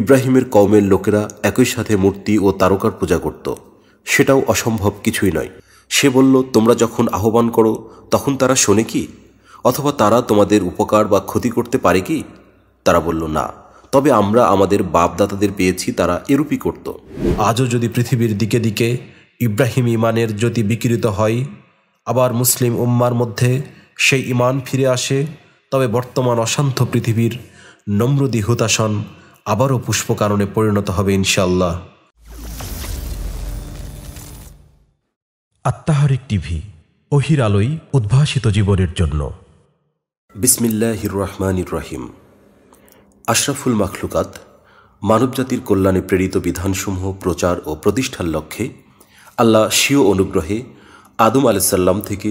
ইব্রাহিমের কওমের লোকেরা একই সাথে মূর্তি ও তারকার পূজা করত সেটাও অসম্ভব কিছুই নয় সে বলল তোমরা যখন আহ্বান করো তখন তারা শোনে কি অথবা তারা তোমাদের উপকার বা ক্ষতি করতে পারে কি তারা বলল না তবে আমরা আমাদের বাপদাতাদের পেয়েছি তারা এরূপই করত আজও যদি পৃথিবীর দিকে দিকে ইব্রাহিম ইমানের যদি বিকৃত হয় আবার মুসলিম উম্মার মধ্যে সেই ইমান ফিরে আসে তবে বর্তমান অশান্ত পৃথিবীর নম্রদি হুতাসন আবারও কারণে পরিণত হবে ইনশাল্লাহ আত্মাহারিক টিভি অহির আলোই উদ্ভাসিত জীবনের জন্য বিসমিল্লাহির রহমানির রহিম আশরাফুল মাখলুকাত মানবজাতির কল্যাণে প্রেরিত বিধানসমূহ প্রচার ও প্রতিষ্ঠার লক্ষ্যে আল্লাহ স্বীয় অনুগ্রহে আদম আলাইসাল্লাম থেকে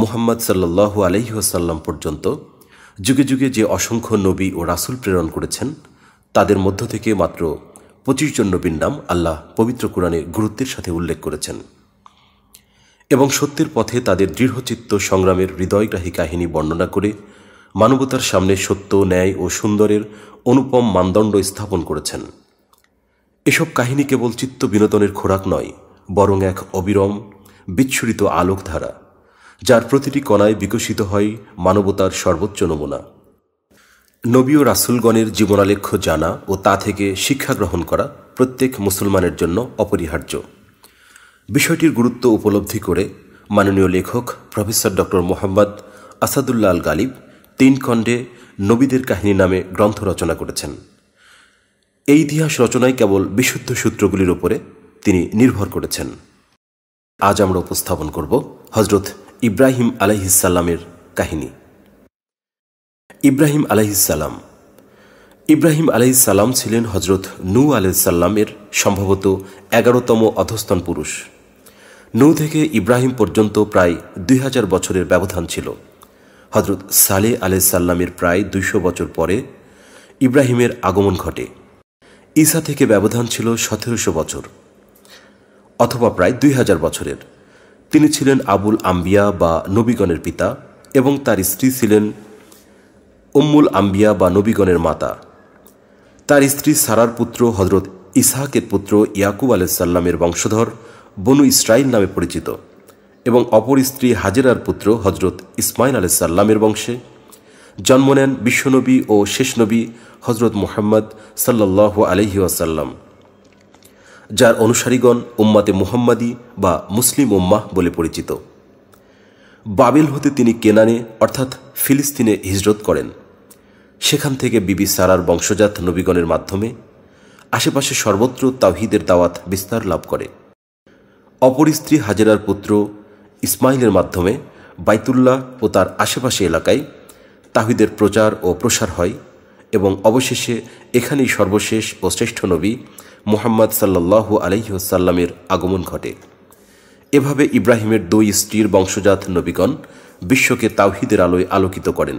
মুহাম্মদ সাল্লাহ আলহিহাসাল্লাম পর্যন্ত যুগে যুগে যে অসংখ্য নবী ও রাসুল প্রেরণ করেছেন তাদের মধ্য থেকে মাত্র পঁচিশ জন নবীর নাম আল্লাহ পবিত্র কোরআনে গুরুত্বের সাথে উল্লেখ করেছেন এবং সত্যের পথে তাদের দৃঢ়চিত্ত সংগ্রামের হৃদয়গ্রাহী কাহিনী বর্ণনা করে মানবতার সামনে সত্য ন্যায় ও সুন্দরের অনুপম মানদণ্ড স্থাপন করেছেন এসব কাহিনী কেবল চিত্ত বিনোদনের খোরাক নয় বরং এক অবিরম বিচ্ছুরিত আলোকধারা যার প্রতিটি কণায় বিকশিত হয় মানবতার সর্বোচ্চ নমুনা নবী ও রাসুলগণের জীবনালেখ্য জানা ও তা থেকে শিক্ষা গ্রহণ করা প্রত্যেক মুসলমানের জন্য অপরিহার্য বিষয়টির গুরুত্ব উপলব্ধি করে মাননীয় লেখক প্রফেসর ডক্টর মোহাম্মদ আসাদুল্লাহ আল গালিব তিন খণ্ডে নবীদের কাহিনী নামে গ্রন্থ রচনা করেছেন এই ইতিহাস রচনায় কেবল বিশুদ্ধ সূত্রগুলির ওপরে তিনি নির্ভর করেছেন আজ আমরা উপস্থাপন করব হজরত ইব্রাহিম আলহিসাল্লামের কাহিনী ইব্রাহিম আলাইসাল্লাম ইব্রাহিম আলাইসাল্লাম ছিলেন হজরত নূ আলাইসাল্লামের সম্ভবত এগারোতম অধস্তন পুরুষ নূ থেকে ইব্রাহিম পর্যন্ত প্রায় দুই হাজার বছরের ব্যবধান ছিল হজরত সালে আলাইসাল্লামের প্রায় দুইশো বছর পরে ইব্রাহিমের আগমন ঘটে ঈসা থেকে ব্যবধান ছিল সতেরোশো বছর অথবা প্রায় দুই হাজার বছরের তিনি ছিলেন আবুল আম্বিয়া বা নবীগণের পিতা এবং তার স্ত্রী ছিলেন উম্মুল আম্বিয়া বা নবীগণের মাতা তার স্ত্রী সারার পুত্র হজরত ইসাহাকের পুত্র ইয়াকুব আলাইসাল্লামের বংশধর বনু ইসরাইল নামে পরিচিত এবং অপর স্ত্রী হাজেরার পুত্র হজরত ইসমাইল আলাইসাল্লামের বংশে জন্ম নেন বিশ্বনবী ও শেষনবী হজরত মোহাম্মদ সাল্লাহ আলহি আসাল্লাম যার অনুসারীগণ উম্মাতে মুহাম্মাদি বা মুসলিম উম্মাহ বলে পরিচিত বাবিল হতে তিনি কেনানে অর্থাৎ ফিলিস্তিনে হিজরত করেন সেখান থেকে বিবি সারার বংশজাত নবীগণের মাধ্যমে আশেপাশে সর্বত্র তাহিদের দাওয়াত বিস্তার লাভ করে অপর স্ত্রী হাজেরার পুত্র ইসমাইলের মাধ্যমে বাইতুল্লাহ ও তার আশেপাশে এলাকায় তাহিদের প্রচার ও প্রসার হয় এবং অবশেষে এখানেই সর্বশেষ ও শ্রেষ্ঠ নবী মোহাম্মদ সাল্লাহু আলহ্লামের আগমন ঘটে এভাবে ইব্রাহিমের দুই স্ত্রীর বংশজাত নবীগণ বিশ্বকে তাওহিদের আলোয় আলোকিত করেন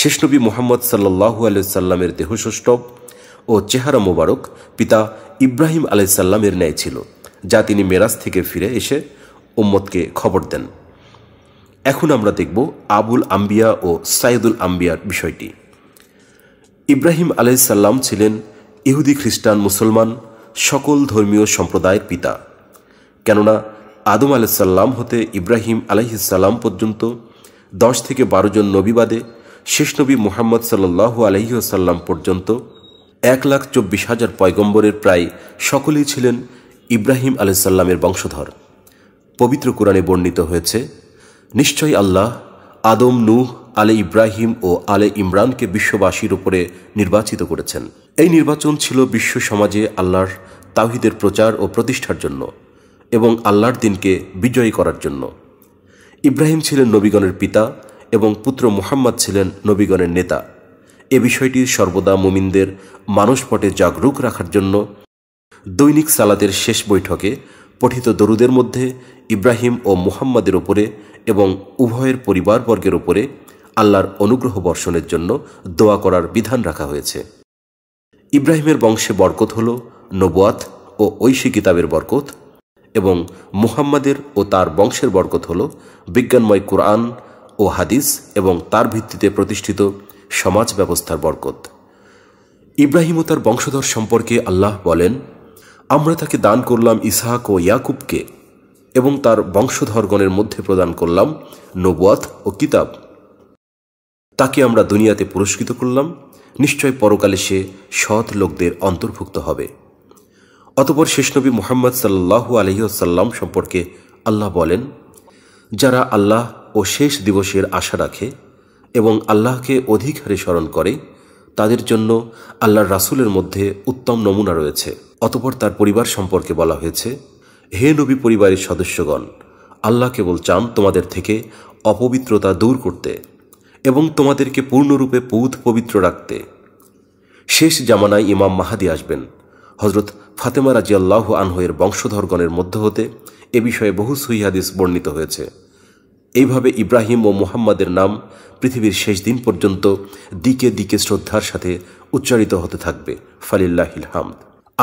শেষ নবী মোহাম্মদ সাল্লাহু আলাইসাল্লামের দেহষষ্ঠব ও চেহারা মোবারক পিতা ইব্রাহিম আলাইসাল্লামের ন্যায় ছিল যা তিনি মেরাজ থেকে ফিরে এসে উম্মদকে খবর দেন এখন আমরা দেখব আবুল আম্বিয়া ও সাইদুল আম্বিয়ার বিষয়টি ইব্রাহিম আলাইসাল্লাম ছিলেন ইহুদি খ্রিস্টান মুসলমান সকল ধর্মীয় সম্প্রদায়ের পিতা কেননা আদম আলাইসাল্লাম হতে ইব্রাহিম আলাইসাল্লাম পর্যন্ত দশ থেকে বারো জন নবীবাদে শেষ নবী মোহাম্মদ সাল্লু আলহিহাসাল্লাম পর্যন্ত এক লাখ চব্বিশ হাজার পয়গম্বরের প্রায় সকলেই ছিলেন ইব্রাহিম আলাইসাল্লামের বংশধর পবিত্র কোরআনে বর্ণিত হয়েছে নিশ্চয়ই আল্লাহ আদম নূহ আলে ইব্রাহিম ও আলে ইমরানকে বিশ্ববাসীর উপরে নির্বাচিত করেছেন এই নির্বাচন ছিল বিশ্ব সমাজে আল্লাহর তাহিদের প্রচার ও প্রতিষ্ঠার জন্য এবং আল্লাহর দিনকে বিজয়ী করার জন্য ইব্রাহিম ছিলেন নবীগণের পিতা এবং পুত্র মুহাম্মদ ছিলেন নবীগণের নেতা এ বিষয়টি সর্বদা মুমিনদের মানসপটে জাগরুক রাখার জন্য দৈনিক সালাতের শেষ বৈঠকে পঠিত দরুদের মধ্যে ইব্রাহিম ও মুহাম্মাদের ওপরে এবং উভয়ের পরিবারবর্গের ওপরে আল্লাহর অনুগ্রহ বর্ষণের জন্য দোয়া করার বিধান রাখা হয়েছে ইব্রাহিমের বংশে বরকত হল নবুয়াত ও ঐশী কিতাবের বরকত এবং মুহাম্মাদের ও তার বংশের বরকত হল বিজ্ঞানময় কোরআন ও হাদিস এবং তার ভিত্তিতে প্রতিষ্ঠিত সমাজ ব্যবস্থার বরকত ইব্রাহিম ও তার বংশধর সম্পর্কে আল্লাহ বলেন আমরা তাকে দান করলাম ইসাহাক ও ইয়াকুবকে এবং তার বংশধরগণের মধ্যে প্রদান করলাম নবুয়াত ও কিতাব তাকে আমরা দুনিয়াতে পুরস্কৃত করলাম নিশ্চয় পরকালে সে সৎ লোকদের অন্তর্ভুক্ত হবে অতপর নবী মোহাম্মদ সাল্লাহু আলহিহসাল্লাম সম্পর্কে আল্লাহ বলেন যারা আল্লাহ ও শেষ দিবসের আশা রাখে এবং আল্লাহকে অধিক হারে স্মরণ করে তাদের জন্য আল্লাহর রাসুলের মধ্যে উত্তম নমুনা রয়েছে অতপর তার পরিবার সম্পর্কে বলা হয়েছে হে নবী পরিবারের সদস্যগণ আল্লাহ কেবল চান তোমাদের থেকে অপবিত্রতা দূর করতে এবং তোমাদেরকে পূর্ণরূপে পুত পবিত্র রাখতে শেষ জামানায় ইমাম মাহাদি আসবেন হজরত ফাতেমা রাজিয়াল্লাহ আনহয়ের বংশধরগণের মধ্য হতে এ বিষয়ে বহু সহিহাদিস বর্ণিত হয়েছে এইভাবে ইব্রাহিম ও মুহাম্মাদের নাম পৃথিবীর শেষ দিন পর্যন্ত দিকে দিকে শ্রদ্ধার সাথে উচ্চারিত হতে থাকবে ফালিল্লাহিল হামদ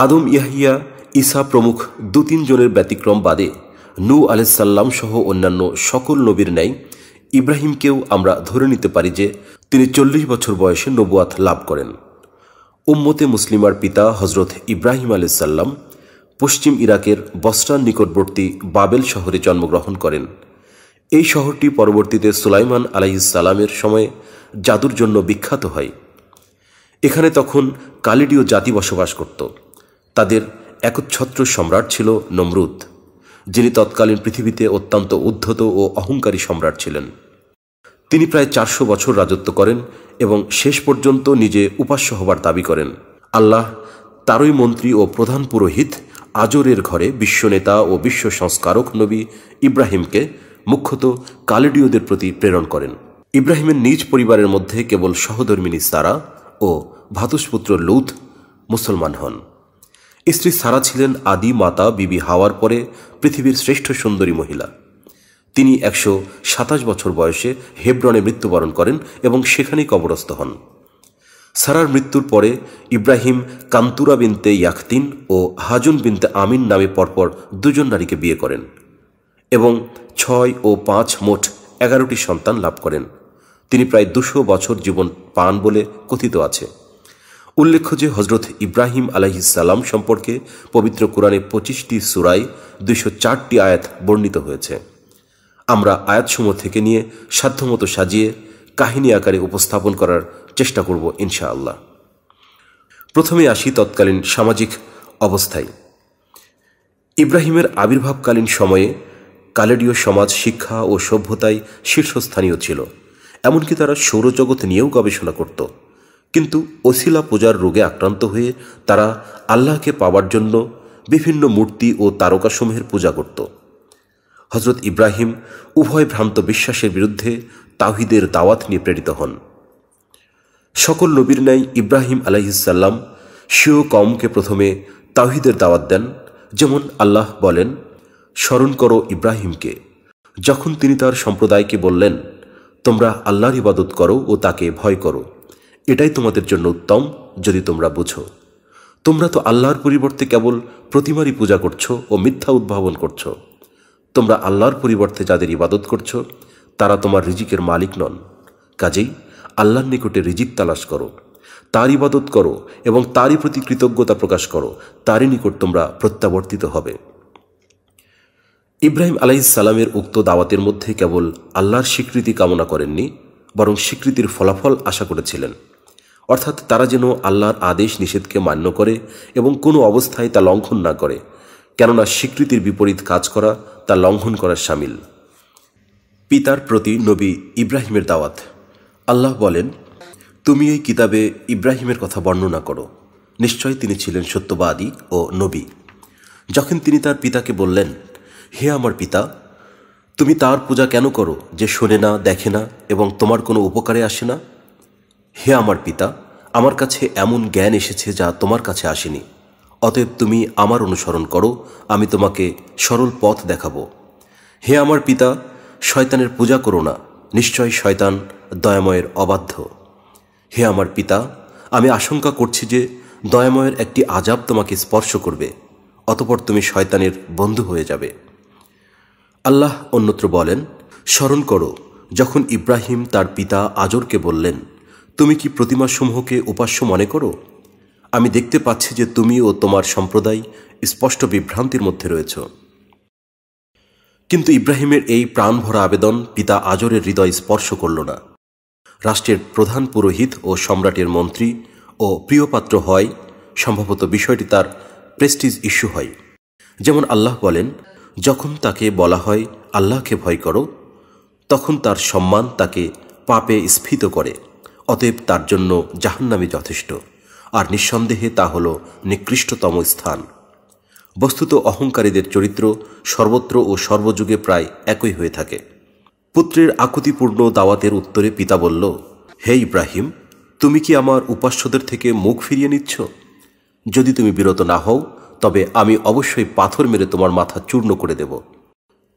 আদম ইয়াহিয়া ইসা প্রমুখ দু তিনজনের ব্যতিক্রম বাদে নু আলাইসাল্লাম সহ অন্যান্য সকল নবীর ন্যায় ইব্রাহিমকেও আমরা ধরে নিতে পারি যে তিনি চল্লিশ বছর বয়সে নবুয়াত লাভ করেন উম্মতে মুসলিমার পিতা হজরত ইব্রাহিম আলাইসাল্লাম পশ্চিম ইরাকের বস্টার নিকটবর্তী বাবেল শহরে জন্মগ্রহণ করেন এই শহরটি পরবর্তীতে সুলাইমান আলাইসাল্লামের সময়ে জাদুর জন্য বিখ্যাত হয় এখানে তখন কালিডীয় জাতি বসবাস করত তাদের একচ্ছত্র সম্রাট ছিল নমরুদ যিনি তৎকালীন পৃথিবীতে অত্যন্ত উদ্ধত ও অহংকারী সম্রাট ছিলেন তিনি প্রায় চারশো বছর রাজত্ব করেন এবং শেষ পর্যন্ত নিজে উপাস্য হবার দাবি করেন আল্লাহ তারই মন্ত্রী ও প্রধান পুরোহিত আজরের ঘরে বিশ্বনেতা ও বিশ্ব সংস্কারক নবী ইব্রাহিমকে মুখ্যত কালেডীয়দের প্রতি প্রেরণ করেন ইব্রাহিমের নিজ পরিবারের মধ্যে কেবল সহধর্মিনী সারা ও ভাতুষপুত্র লুথ মুসলমান হন স্ত্রী সারা ছিলেন আদি মাতা বিবি হাওয়ার পরে পৃথিবীর শ্রেষ্ঠ সুন্দরী মহিলা তিনি একশো সাতাশ বছর বয়সে হেব্রনে মৃত্যুবরণ করেন এবং সেখানেই কবরস্থ হন সারার মৃত্যুর পরে ইব্রাহিম কান্তুরা বিনতে ইয়াকতিন ও হাজুন বিনতে আমিন নামে পরপর দুজন নারীকে বিয়ে করেন এবং ছয় ও পাঁচ মোট এগারোটি সন্তান লাভ করেন তিনি প্রায় দুশো বছর জীবন পান বলে কথিত আছে উল্লেখ্য যে হজরত ইব্রাহিম আলাহিসাল্লাম সম্পর্কে পবিত্র কোরআনে পঁচিশটি সুরাই দুশো চারটি আয়াত বর্ণিত হয়েছে আমরা আয়াতসমূহ থেকে নিয়ে সাধ্যমতো সাজিয়ে কাহিনী আকারে উপস্থাপন করার চেষ্টা করব ইনশাআল্লাহ প্রথমে আসি তৎকালীন সামাজিক অবস্থায় ইব্রাহিমের আবির্ভাবকালীন সময়ে কালেডীয় সমাজ শিক্ষা ও সভ্যতায় শীর্ষস্থানীয় ছিল এমনকি তারা সৌরজগৎ নিয়েও গবেষণা করত কিন্তু অশিলা পূজার রোগে আক্রান্ত হয়ে তারা আল্লাহকে পাওয়ার জন্য বিভিন্ন মূর্তি ও তারকাসমূহের পূজা করত হজরত ইব্রাহিম উভয় ভ্রান্ত বিশ্বাসের বিরুদ্ধে তাহিদের দাওয়াত নিয়ে প্রেরিত হন সকল নবীর ন্যায় ইব্রাহিম আলাইসাল্লাম সিও কমকে প্রথমে তাহিদের দাওয়াত দেন যেমন আল্লাহ বলেন স্মরণ করো ইব্রাহিমকে যখন তিনি তার সম্প্রদায়কে বললেন তোমরা আল্লাহর ইবাদত করো ও তাকে ভয় করো এটাই তোমাদের জন্য উত্তম যদি তোমরা বুঝো তোমরা তো আল্লাহর পরিবর্তে কেবল প্রতিমারই পূজা করছো ও মিথ্যা উদ্ভাবন করছো তোমরা আল্লাহর পরিবর্তে যাদের ইবাদত করছো তারা তোমার রিজিকের মালিক নন কাজেই আল্লাহর নিকটে রিজিক তালাশ করো তার ইবাদত করো এবং তারই প্রতি কৃতজ্ঞতা প্রকাশ করো তারই নিকট তোমরা প্রত্যাবর্তিত হবে ইব্রাহিম সালামের উক্ত দাওয়াতের মধ্যে কেবল আল্লাহর স্বীকৃতি কামনা করেননি বরং স্বীকৃতির ফলাফল আশা করেছিলেন অর্থাৎ তারা যেন আল্লাহর আদেশ নিষেধকে মান্য করে এবং কোনো অবস্থায় তা লঙ্ঘন না করে কেননা স্বীকৃতির বিপরীত কাজ করা তা লঙ্ঘন করার সামিল পিতার প্রতি নবী ইব্রাহিমের দাওয়াত আল্লাহ বলেন তুমি এই কিতাবে ইব্রাহিমের কথা বর্ণনা করো নিশ্চয় তিনি ছিলেন সত্যবাদী ও নবী যখন তিনি তার পিতাকে বললেন হে আমার পিতা তুমি তার পূজা কেন করো যে শোনে না দেখে না এবং তোমার কোনো উপকারে আসে না হে আমার পিতা আমার কাছে এমন জ্ঞান এসেছে যা তোমার কাছে আসেনি অতএব তুমি আমার অনুসরণ করো আমি তোমাকে সরল পথ দেখাব হে আমার পিতা শয়তানের পূজা করো না নিশ্চয় শয়তান দয়াময়ের অবাধ্য হে আমার পিতা আমি আশঙ্কা করছি যে দয়াময়ের একটি আজাব তোমাকে স্পর্শ করবে অতপর তুমি শয়তানের বন্ধু হয়ে যাবে আল্লাহ অন্যত্র বলেন স্মরণ করো যখন ইব্রাহিম তার পিতা আজরকে বললেন তুমি কি প্রতিমাসমূহকে উপাস্য মনে করো আমি দেখতে পাচ্ছি যে তুমি ও তোমার সম্প্রদায় স্পষ্ট বিভ্রান্তির মধ্যে রয়েছ কিন্তু ইব্রাহিমের এই প্রাণভরা আবেদন পিতা আজরের হৃদয় স্পর্শ করল না রাষ্ট্রের প্রধান পুরোহিত ও সম্রাটের মন্ত্রী ও প্রিয়পাত্র হয় সম্ভবত বিষয়টি তার প্রেস্টিজ ইস্যু হয় যেমন আল্লাহ বলেন যখন তাকে বলা হয় আল্লাহকে ভয় করো তখন তার সম্মান তাকে পাপে স্ফীত করে অতএব তার জন্য জাহান্নামে যথেষ্ট আর নিঃসন্দেহে তা হল নিকৃষ্টতম স্থান বস্তুত অহংকারীদের চরিত্র সর্বত্র ও সর্বযুগে প্রায় একই হয়ে থাকে পুত্রের আকুতিপূর্ণ দাওয়াতের উত্তরে পিতা বলল হে ইব্রাহিম তুমি কি আমার উপাস্যদের থেকে মুখ ফিরিয়ে নিচ্ছ যদি তুমি বিরত না হও তবে আমি অবশ্যই পাথর মেরে তোমার মাথা চূর্ণ করে দেব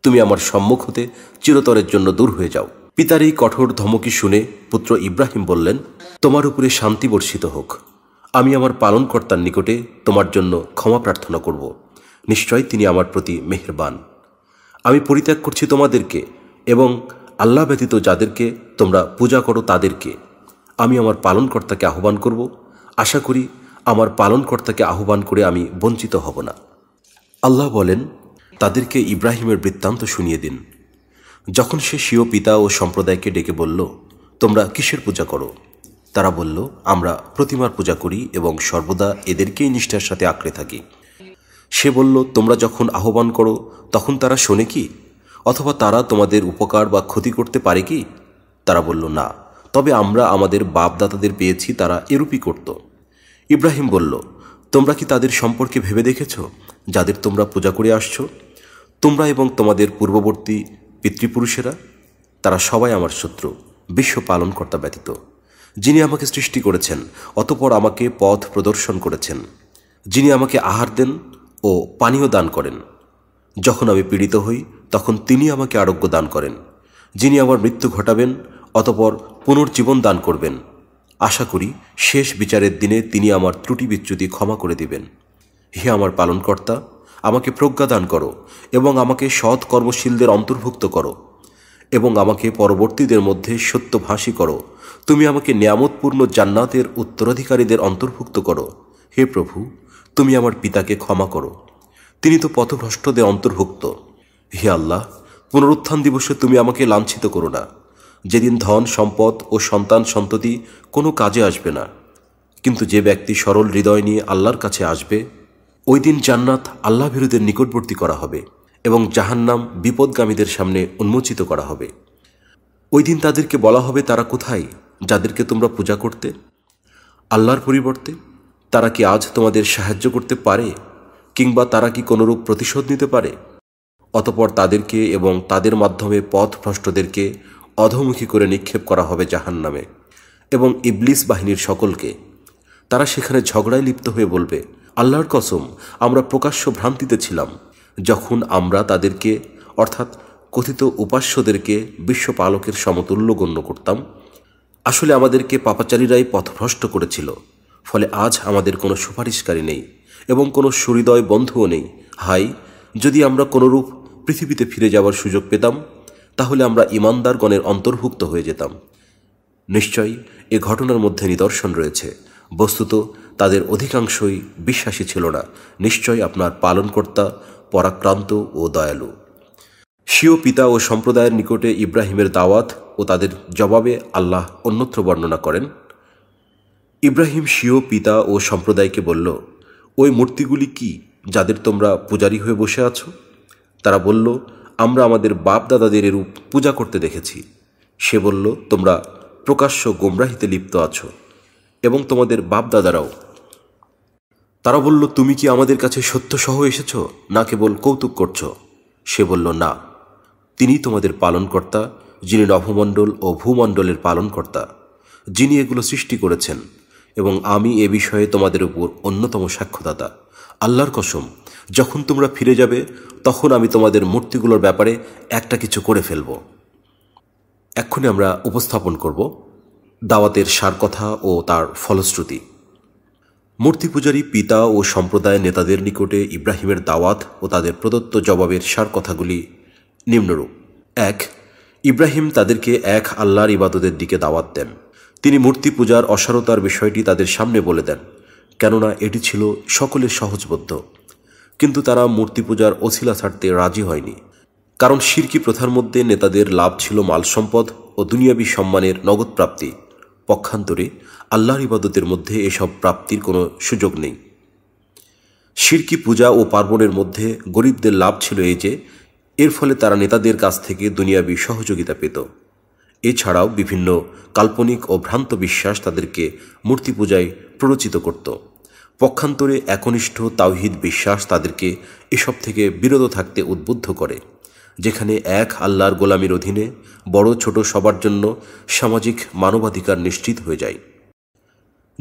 তুমি আমার সম্মুখ হতে চিরতরের জন্য দূর হয়ে যাও পিতার এই কঠোর ধমকি শুনে পুত্র ইব্রাহিম বললেন তোমার উপরে শান্তি বর্ষিত হোক আমি আমার পালনকর্তার নিকটে তোমার জন্য ক্ষমা প্রার্থনা করব নিশ্চয় তিনি আমার প্রতি মেহেরবান আমি পরিত্যাগ করছি তোমাদেরকে এবং আল্লাহ ব্যতীত যাদেরকে তোমরা পূজা করো তাদেরকে আমি আমার পালনকর্তাকে আহ্বান করব আশা করি আমার পালনকর্তাকে আহ্বান করে আমি বঞ্চিত হব না আল্লাহ বলেন তাদেরকে ইব্রাহিমের বৃত্তান্ত শুনিয়ে দিন যখন সে স্বীয় পিতা ও সম্প্রদায়কে ডেকে বলল তোমরা কিসের পূজা করো তারা বলল আমরা প্রতিমার পূজা করি এবং সর্বদা এদেরকেই নিষ্ঠার সাথে আঁকড়ে থাকি সে বলল তোমরা যখন আহ্বান করো তখন তারা শোনে কি অথবা তারা তোমাদের উপকার বা ক্ষতি করতে পারে কি তারা বলল না তবে আমরা আমাদের বাপদাতাদের পেয়েছি তারা এরূপই করত ইব্রাহিম বলল তোমরা কি তাদের সম্পর্কে ভেবে দেখেছ যাদের তোমরা পূজা করে আসছো তোমরা এবং তোমাদের পূর্ববর্তী পিতৃপুরুষেরা তারা সবাই আমার শত্রু বিশ্ব পালনকর্তা ব্যতীত যিনি আমাকে সৃষ্টি করেছেন অতপর আমাকে পথ প্রদর্শন করেছেন যিনি আমাকে আহার দেন ও পানীয় দান করেন যখন আমি পীড়িত হই তখন তিনি আমাকে আরোগ্য দান করেন যিনি আমার মৃত্যু ঘটাবেন অতপর পুনর্জীবন দান করবেন আশা করি শেষ বিচারের দিনে তিনি আমার ত্রুটি বিচ্যুতি ক্ষমা করে দিবেন হে আমার পালনকর্তা আমাকে প্রজ্ঞা দান করো এবং আমাকে সৎ কর্মশীলদের অন্তর্ভুক্ত করো এবং আমাকে পরবর্তীদের মধ্যে সত্যভাষী করো তুমি আমাকে নিয়ামতপূর্ণ জান্নাতের উত্তরাধিকারীদের অন্তর্ভুক্ত করো হে প্রভু তুমি আমার পিতাকে ক্ষমা করো তিনি তো পথভ্রষ্টদের অন্তর্ভুক্ত হে আল্লাহ পুনরুত্থান দিবসে তুমি আমাকে লাঞ্ছিত করো না যেদিন ধন সম্পদ ও সন্তান সন্ততি কোনো কাজে আসবে না কিন্তু যে ব্যক্তি সরল হৃদয় নিয়ে আল্লাহর কাছে আসবে ওই দিন জান্নাত আল্লাহ বিরুদ্ধে নিকটবর্তী করা হবে এবং জাহান্নাম বিপদগামীদের সামনে উন্মোচিত করা হবে ওই দিন তাদেরকে বলা হবে তারা কোথায় যাদেরকে তোমরা পূজা করতে আল্লাহর পরিবর্তে তারা কি আজ তোমাদের সাহায্য করতে পারে কিংবা তারা কি কোনোরূপ প্রতিশোধ নিতে পারে অতপর তাদেরকে এবং তাদের মাধ্যমে পথ ভ্রষ্টদেরকে অধমুখী করে নিক্ষেপ করা হবে জাহান নামে এবং ইবলিস বাহিনীর সকলকে তারা সেখানে ঝগড়ায় লিপ্ত হয়ে বলবে আল্লাহর কসম আমরা প্রকাশ্য ভ্রান্তিতে ছিলাম যখন আমরা তাদেরকে অর্থাৎ কথিত উপাস্যদেরকে বিশ্বপালকের সমতুল্য গণ্য করতাম আসলে আমাদেরকে পাপাচারীরাই পথভ্রষ্ট করেছিল ফলে আজ আমাদের কোনো সুপারিশকারী নেই এবং কোনো সুহৃদয় বন্ধুও নেই হাই যদি আমরা কোনোরূপ পৃথিবীতে ফিরে যাওয়ার সুযোগ পেতাম তাহলে আমরা ইমানদারগণের অন্তর্ভুক্ত হয়ে যেতাম নিশ্চয়ই এ ঘটনার মধ্যে নিদর্শন রয়েছে বস্তুত তাদের অধিকাংশই বিশ্বাসী ছিল না নিশ্চয় আপনার পালনকর্তা পরাক্রান্ত ও দয়ালু স্বীয় পিতা ও সম্প্রদায়ের নিকটে ইব্রাহিমের দাওয়াত ও তাদের জবাবে আল্লাহ অন্যত্র বর্ণনা করেন ইব্রাহিম স্বীয় পিতা ও সম্প্রদায়কে বলল ওই মূর্তিগুলি কি যাদের তোমরা পূজারী হয়ে বসে আছো তারা বলল আমরা আমাদের বাপ দাদাদের এরূপ পূজা করতে দেখেছি সে বলল তোমরা প্রকাশ্য গোমরাহিতে লিপ্ত আছো এবং তোমাদের বাপ দাদারাও তারা বলল তুমি কি আমাদের কাছে সত্য সহ এসেছ না কেবল কৌতুক করছো সে বলল না তিনি তোমাদের পালনকর্তা যিনি নভমণ্ডল ও ভূমণ্ডলের পালনকর্তা যিনি এগুলো সৃষ্টি করেছেন এবং আমি এ বিষয়ে তোমাদের উপর অন্যতম সাক্ষ্যদাতা আল্লাহর কসম যখন তোমরা ফিরে যাবে তখন আমি তোমাদের মূর্তিগুলোর ব্যাপারে একটা কিছু করে ফেলব এক্ষুনি আমরা উপস্থাপন করব দাওয়াতের সারকথা ও তার ফলশ্রুতি মূর্তি পূজারী পিতা ও সম্প্রদায় নেতাদের নিকটে ইব্রাহিমের দাওয়াত ও তাদের প্রদত্ত জবাবের সার কথাগুলি নিম্নরূপ এক ইব্রাহিম তাদেরকে এক আল্লাহর ইবাদতের দিকে দাওয়াত দেন তিনি মূর্তি পূজার অসারতার বিষয়টি তাদের সামনে বলে দেন কেননা এটি ছিল সকলের সহজবদ্ধ কিন্তু তারা মূর্তি পূজার অছিলা ছাড়তে রাজি হয়নি কারণ শিরকি প্রথার মধ্যে নেতাদের লাভ ছিল মাল সম্পদ ও দুনিয়াবি সম্মানের নগদ প্রাপ্তি পক্ষান্তরে আল্লাহর ইবাদতের মধ্যে এসব প্রাপ্তির কোনো সুযোগ নেই শিরকি পূজা ও পার্বণের মধ্যে গরিবদের লাভ ছিল এই যে এর ফলে তারা নেতাদের কাছ থেকে দুনিয়াবি সহযোগিতা পেত এছাড়াও বিভিন্ন কাল্পনিক ও ভ্রান্ত বিশ্বাস তাদেরকে মূর্তি পূজায় প্ররোচিত করত পক্ষান্তরে একনিষ্ঠ তাওহিদ বিশ্বাস তাদেরকে এসব থেকে বিরত থাকতে উদ্বুদ্ধ করে যেখানে এক আল্লাহর গোলামীর অধীনে বড় ছোট সবার জন্য সামাজিক মানবাধিকার নিশ্চিত হয়ে যায়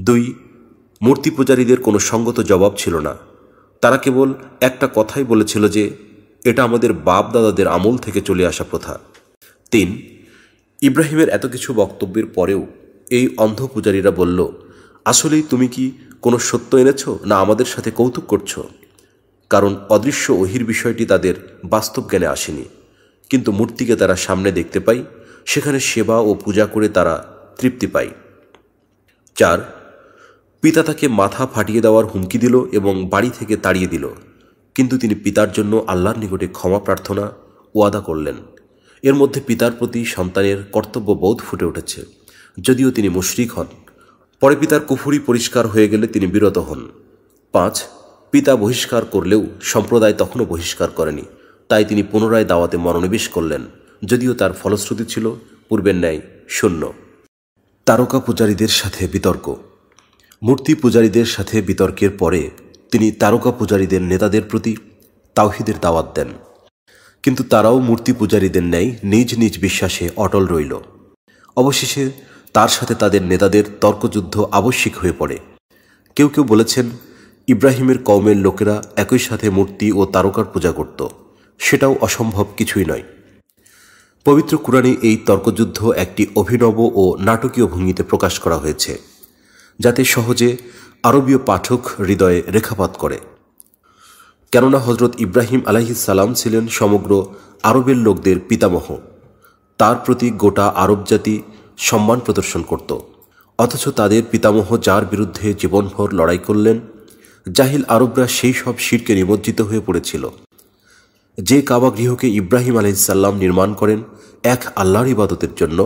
দুই মূর্তি পূজারীদের কোনো সঙ্গত জবাব ছিল না তারা কেবল একটা কথাই বলেছিল যে এটা আমাদের বাপ দাদাদের আমল থেকে চলে আসা প্রথা তিন ইব্রাহিমের এত কিছু বক্তব্যের পরেও এই অন্ধ পূজারীরা বলল আসলেই তুমি কি কোনো সত্য এনেছ না আমাদের সাথে কৌতুক করছো কারণ অদৃশ্য ওহির বিষয়টি তাদের বাস্তব জ্ঞানে আসেনি কিন্তু মূর্তিকে তারা সামনে দেখতে পায় সেখানে সেবা ও পূজা করে তারা তৃপ্তি পায় চার পিতা তাকে মাথা ফাটিয়ে দেওয়ার হুমকি দিল এবং বাড়ি থেকে তাড়িয়ে দিল কিন্তু তিনি পিতার জন্য আল্লাহর নিকটে ক্ষমা প্রার্থনা ওয়াদা করলেন এর মধ্যে পিতার প্রতি সন্তানের কর্তব্য বোধ ফুটে উঠেছে যদিও তিনি মুশরিক হন পরে পিতার কুফুরি পরিষ্কার হয়ে গেলে তিনি বিরত হন পাঁচ পিতা বহিষ্কার করলেও সম্প্রদায় তখনও বহিষ্কার করেনি তাই তিনি পুনরায় দাওয়াতে মনোনিবেশ করলেন যদিও তার ফলশ্রুতি ছিল পূর্বের ন্যায় শূন্য তারকা পূজারীদের সাথে বিতর্ক মূর্তি পূজারীদের সাথে বিতর্কের পরে তিনি তারকা পূজারীদের নেতাদের প্রতি তাওহিদের দাওয়াত দেন কিন্তু তারাও মূর্তি পূজারীদের ন্যায় নিজ নিজ বিশ্বাসে অটল রইল অবশেষে তার সাথে তাদের নেতাদের তর্কযুদ্ধ আবশ্যিক হয়ে পড়ে কেউ কেউ বলেছেন ইব্রাহিমের কওমের লোকেরা একই সাথে মূর্তি ও তারকার পূজা করত সেটাও অসম্ভব কিছুই নয় পবিত্র কুরআনে এই তর্কযুদ্ধ একটি অভিনব ও নাটকীয় ভঙ্গিতে প্রকাশ করা হয়েছে যাতে সহজে আরবীয় পাঠক হৃদয়ে রেখাপাত করে কেননা হজরত ইব্রাহিম সালাম ছিলেন সমগ্র আরবের লোকদের পিতামহ তার প্রতি গোটা আরব জাতি সম্মান প্রদর্শন করত অথচ তাদের পিতামহ যার বিরুদ্ধে জীবনভর লড়াই করলেন জাহিল আরবরা সেই সব শিরকে নিমজ্জিত হয়ে পড়েছিল যে কাবাগৃহকে ইব্রাহিম সাল্লাম নির্মাণ করেন এক আল্লাহর ইবাদতের জন্য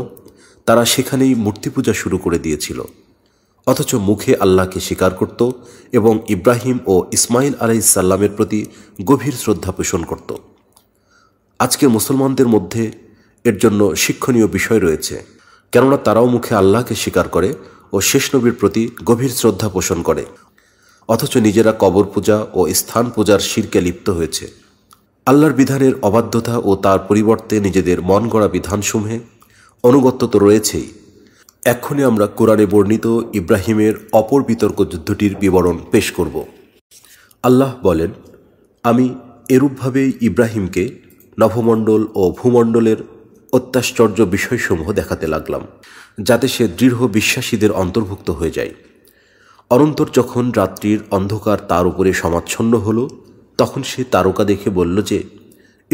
তারা সেখানেই মূর্তি পূজা শুরু করে দিয়েছিল অথচ মুখে আল্লাহকে স্বীকার করত এবং ইব্রাহিম ও ইসমাইল আলাইসাল্লামের প্রতি গভীর শ্রদ্ধা পোষণ করত আজকের মুসলমানদের মধ্যে এর জন্য শিক্ষণীয় বিষয় রয়েছে কেননা তারাও মুখে আল্লাহকে স্বীকার করে ও শেষ নবীর প্রতি গভীর শ্রদ্ধা পোষণ করে অথচ নিজেরা কবর পূজা ও স্থান পূজার শিরকে লিপ্ত হয়েছে আল্লাহর বিধানের অবাধ্যতা ও তার পরিবর্তে নিজেদের মন গড়া বিধানসমূহে অনুগত্য তো রয়েছেই এক্ষণে আমরা কোরআনে বর্ণিত ইব্রাহিমের অপর বিতর্ক যুদ্ধটির বিবরণ পেশ করব আল্লাহ বলেন আমি এরূপভাবে ইব্রাহিমকে নভমণ্ডল ও ভূমণ্ডলের অত্যাশ্চর্য বিষয়সমূহ দেখাতে লাগলাম যাতে সে দৃঢ় বিশ্বাসীদের অন্তর্ভুক্ত হয়ে যায় অনন্তর যখন রাত্রির অন্ধকার তার উপরে সমাচ্ছন্ন হল তখন সে তারকা দেখে বলল যে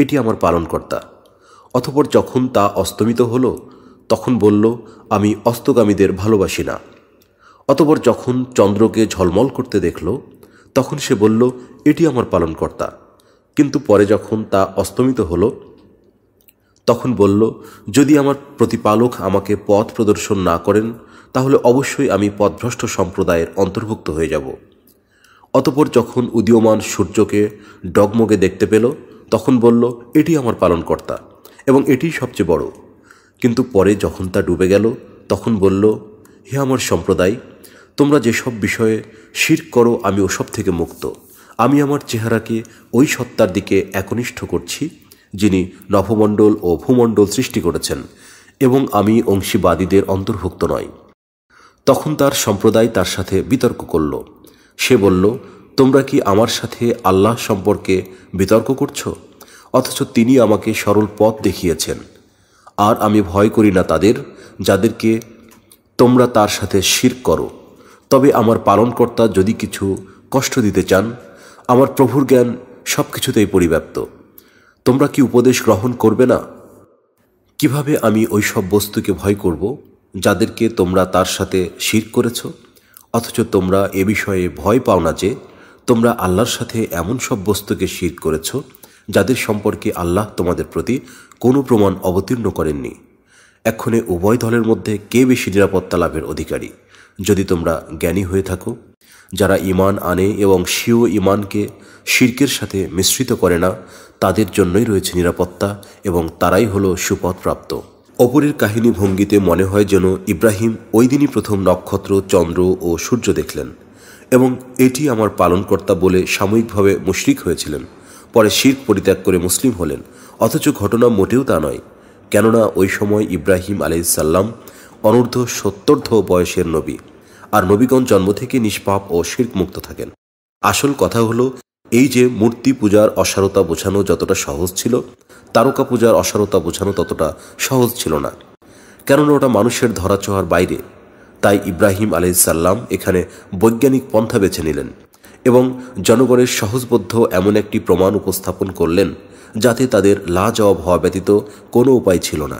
এটি আমার পালনকর্তা অথপর যখন তা অস্তমিত হলো তখন বলল আমি অস্তগামীদের ভালোবাসি না অতপর যখন চন্দ্রকে ঝলমল করতে দেখল তখন সে বলল এটি আমার পালনকর্তা কিন্তু পরে যখন তা অস্তমিত হল তখন বলল যদি আমার প্রতিপালক আমাকে পথ প্রদর্শন না করেন তাহলে অবশ্যই আমি পথভ্রষ্ট সম্প্রদায়ের অন্তর্ভুক্ত হয়ে যাব অতপর যখন উদীয়মান সূর্যকে ডগমগে দেখতে পেল তখন বলল এটি আমার পালনকর্তা এবং এটি সবচেয়ে বড় কিন্তু পরে যখন তা ডুবে গেল তখন বলল হে আমার সম্প্রদায় তোমরা যেসব বিষয়ে শির করো আমি ওসব থেকে মুক্ত আমি আমার চেহারাকে ওই সত্তার দিকে একনিষ্ঠ করছি যিনি নভমণ্ডল ও ভূমণ্ডল সৃষ্টি করেছেন এবং আমি অংশীবাদীদের অন্তর্ভুক্ত নয় তখন তার সম্প্রদায় তার সাথে বিতর্ক করল সে বলল তোমরা কি আমার সাথে আল্লাহ সম্পর্কে বিতর্ক করছো অথচ তিনি আমাকে সরল পথ দেখিয়েছেন আর আমি ভয় করি না তাদের যাদেরকে তোমরা তার সাথে শির করো তবে আমার পালনকর্তা যদি কিছু কষ্ট দিতে চান আমার প্রভুর জ্ঞান সব কিছুতেই পরিব্যাপ্ত তোমরা কি উপদেশ গ্রহণ করবে না কিভাবে আমি ওই সব বস্তুকে ভয় করব যাদেরকে তোমরা তার সাথে শির করেছ অথচ তোমরা এ বিষয়ে ভয় পাও না যে তোমরা আল্লাহর সাথে এমন সব বস্তুকে শির করেছো যাদের সম্পর্কে আল্লাহ তোমাদের প্রতি কোনো প্রমাণ অবতীর্ণ করেননি এক্ষণে উভয় দলের মধ্যে কে বেশি নিরাপত্তা লাভের অধিকারী যদি তোমরা জ্ঞানী হয়ে থাকো যারা ইমান আনে এবং সিও ইমানকে শির্কের সাথে মিশ্রিত করে না তাদের জন্যই রয়েছে নিরাপত্তা এবং তারাই হলো সুপথপ্রাপ্ত অপরের কাহিনী ভঙ্গিতে মনে হয় যেন ইব্রাহিম ওই দিনই প্রথম নক্ষত্র চন্দ্র ও সূর্য দেখলেন এবং এটি আমার পালনকর্তা বলে সাময়িকভাবে মুশরিক হয়েছিলেন পরে শির্ক পরিত্যাগ করে মুসলিম হলেন অথচ ঘটনা মোটেও তা নয় কেননা ওই সময় ইব্রাহিম আলাইসাল্লাম অনূর্ধ্ব সত্তর্ধ বয়সের নবী আর নবীগণ জন্ম থেকে নিষ্পাপ ও শির্ক মুক্ত থাকেন আসল কথা হলো এই যে মূর্তি পূজার অসারতা বোঝানো যতটা সহজ ছিল তারকা পূজার অসারতা বোঝানো ততটা সহজ ছিল না কেননা ওটা মানুষের ধরাছোঁয়ার বাইরে তাই ইব্রাহিম আলাইসাল্লাম এখানে বৈজ্ঞানিক পন্থা বেছে নিলেন এবং জনগণের সহজবদ্ধ এমন একটি প্রমাণ উপস্থাপন করলেন যাতে তাদের জবাব হওয়া ব্যতীত কোনো উপায় ছিল না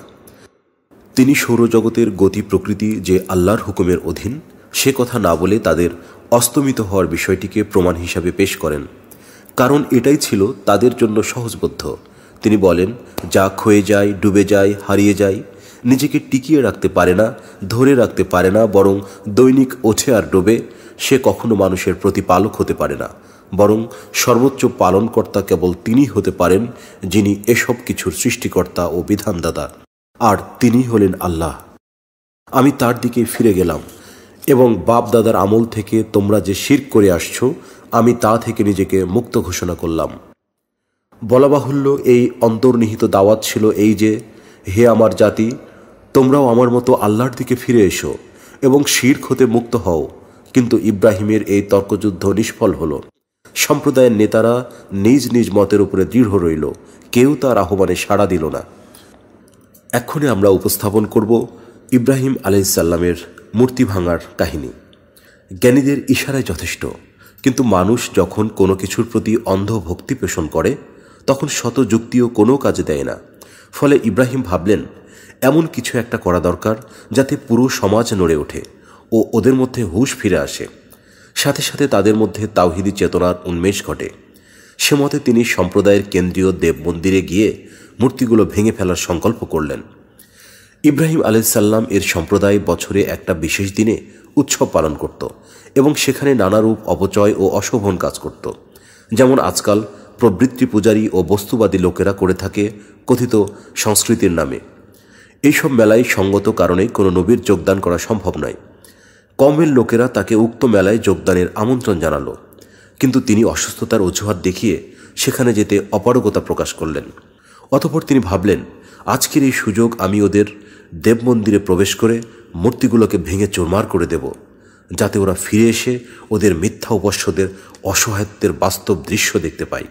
তিনি সৌরজগতের গতি প্রকৃতি যে আল্লাহর হুকুমের অধীন সে কথা না বলে তাদের অস্তমিত হওয়ার বিষয়টিকে প্রমাণ হিসাবে পেশ করেন কারণ এটাই ছিল তাদের জন্য সহজবদ্ধ তিনি বলেন যা ক্ষয়ে যায় ডুবে যায় হারিয়ে যায় নিজেকে টিকিয়ে রাখতে পারে না ধরে রাখতে পারে না বরং দৈনিক ওঠে আর ডোবে সে কখনো মানুষের প্রতিপালক হতে পারে না বরং সর্বোচ্চ পালনকর্তা কেবল তিনি হতে পারেন যিনি এসব কিছুর সৃষ্টিকর্তা ও বিধানদাতা আর তিনি হলেন আল্লাহ আমি তার দিকে ফিরে গেলাম এবং বাপ দাদার আমল থেকে তোমরা যে শির করে আসছো আমি তা থেকে নিজেকে মুক্ত ঘোষণা করলাম বলা বাহুল্য এই অন্তর্নিহিত দাওয়াত ছিল এই যে হে আমার জাতি তোমরাও আমার মতো আল্লাহর দিকে ফিরে এসো এবং শির্ক হতে মুক্ত হও কিন্তু ইব্রাহিমের এই তর্কযুদ্ধ নিষ্ফল হল সম্প্রদায়ের নেতারা নিজ নিজ মতের উপরে দৃঢ় রইল কেউ তার আহ্বানে সাড়া দিল না এক্ষণে আমরা উপস্থাপন করব ইব্রাহিম আলাইসাল্লামের মূর্তি ভাঙার কাহিনী জ্ঞানীদের ইশারায় যথেষ্ট কিন্তু মানুষ যখন কোনো কিছুর প্রতি অন্ধ ভক্তি পোষণ করে তখন শত যুক্তিও কোনো কাজে দেয় না ফলে ইব্রাহিম ভাবলেন এমন কিছু একটা করা দরকার যাতে পুরো সমাজ নড়ে ওঠে ও ওদের মধ্যে হুশ ফিরে আসে সাথে সাথে তাদের মধ্যে তাওহিদি চেতনার উন্মেষ ঘটে সে মতে তিনি সম্প্রদায়ের কেন্দ্রীয় দেব মন্দিরে গিয়ে মূর্তিগুলো ভেঙে ফেলার সংকল্প করলেন ইব্রাহিম আলাইসাল্লাম এর সম্প্রদায় বছরে একটা বিশেষ দিনে উৎসব পালন করত এবং সেখানে নানারূপ অপচয় ও অশোভন কাজ করত যেমন আজকাল প্রবৃত্তি পূজারী ও বস্তুবাদী লোকেরা করে থাকে কথিত সংস্কৃতির নামে এইসব মেলায় সঙ্গত কারণে কোনো নবীর যোগদান করা সম্ভব নয় কমের লোকেরা তাকে উক্ত মেলায় যোগদানের আমন্ত্রণ জানালো কিন্তু তিনি অসুস্থতার অজুহাত দেখিয়ে সেখানে যেতে অপারগতা প্রকাশ করলেন অতপর তিনি ভাবলেন আজকের এই সুযোগ আমি ওদের দেব মন্দিরে প্রবেশ করে মূর্তিগুলোকে ভেঙে চোরমার করে দেব যাতে ওরা ফিরে এসে ওদের মিথ্যা উপাস্যদের অসহায়ত্বের বাস্তব দৃশ্য দেখতে পাই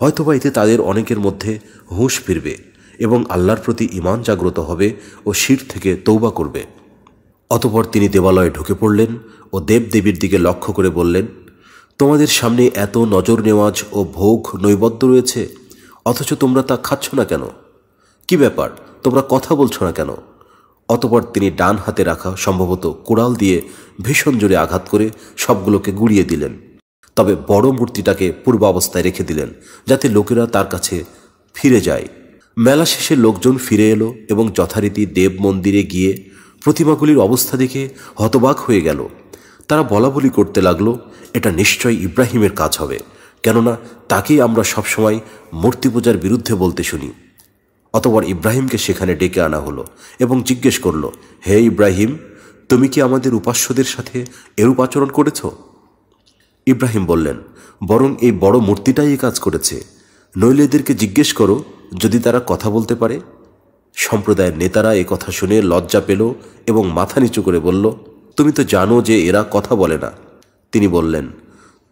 হয়তোবা এতে তাদের অনেকের মধ্যে হুঁশ ফিরবে এবং আল্লাহর প্রতি ইমান জাগ্রত হবে ও শির থেকে তৌবা করবে অতপর তিনি দেবালয়ে ঢুকে পড়লেন ও দেবদেবীর দিকে লক্ষ্য করে বললেন তোমাদের সামনে এত নজর নেওয়াজ ও ভোগ নৈবদ্য রয়েছে অথচ তোমরা তা খাচ্ছ না কেন কি ব্যাপার তোমরা কথা বলছ না কেন অতপর তিনি ডান হাতে রাখা সম্ভবত কোড়াল দিয়ে ভীষণ জোরে আঘাত করে সবগুলোকে গুড়িয়ে দিলেন তবে বড় মূর্তিটাকে পূর্বাবস্থায় রেখে দিলেন যাতে লোকেরা তার কাছে ফিরে যায় মেলা শেষে লোকজন ফিরে এলো এবং যথারীতি দেব মন্দিরে গিয়ে প্রতিমাগুলির অবস্থা দেখে হতবাক হয়ে গেল তারা বলা বলি করতে লাগলো এটা নিশ্চয়ই ইব্রাহিমের কাজ হবে কেননা তাকেই আমরা সবসময় মূর্তি পূজার বিরুদ্ধে বলতে শুনি অতবার ইব্রাহিমকে সেখানে ডেকে আনা হলো এবং জিজ্ঞেস করল হে ইব্রাহিম তুমি কি আমাদের উপাস্যদের সাথে এরূপ আচরণ করেছ ইব্রাহিম বললেন বরং এই বড় মূর্তিটাই এ কাজ করেছে নইলে এদেরকে জিজ্ঞেস করো যদি তারা কথা বলতে পারে সম্প্রদায়ের নেতারা কথা শুনে লজ্জা পেল এবং মাথা নিচু করে বলল তুমি তো জানো যে এরা কথা বলে না তিনি বললেন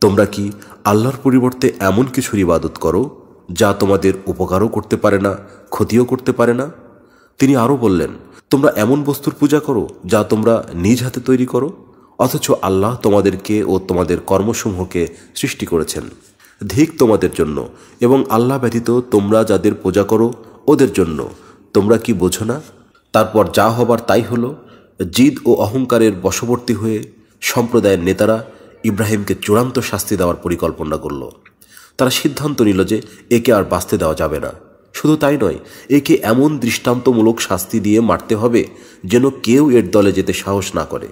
তোমরা কি আল্লাহর পরিবর্তে এমন কিছুর ইবাদত করো যা তোমাদের উপকারও করতে পারে না ক্ষতিও করতে পারে না তিনি আরও বললেন তোমরা এমন বস্তুর পূজা করো যা তোমরা নিজ হাতে তৈরি করো অথচ আল্লাহ তোমাদেরকে ও তোমাদের কর্মসমূহকে সৃষ্টি করেছেন ধিক তোমাদের জন্য এবং আল্লাহ ব্যতীত তোমরা যাদের পূজা করো ওদের জন্য তোমরা কি বোঝো না তারপর যা হবার তাই হলো জিদ ও অহংকারের বশবর্তী হয়ে সম্প্রদায়ের নেতারা ইব্রাহিমকে চূড়ান্ত শাস্তি দেওয়ার পরিকল্পনা করল তারা সিদ্ধান্ত নিল যে একে আর বাঁচতে দেওয়া যাবে না শুধু তাই নয় একে এমন দৃষ্টান্তমূলক শাস্তি দিয়ে মারতে হবে যেন কেউ এর দলে যেতে সাহস না করে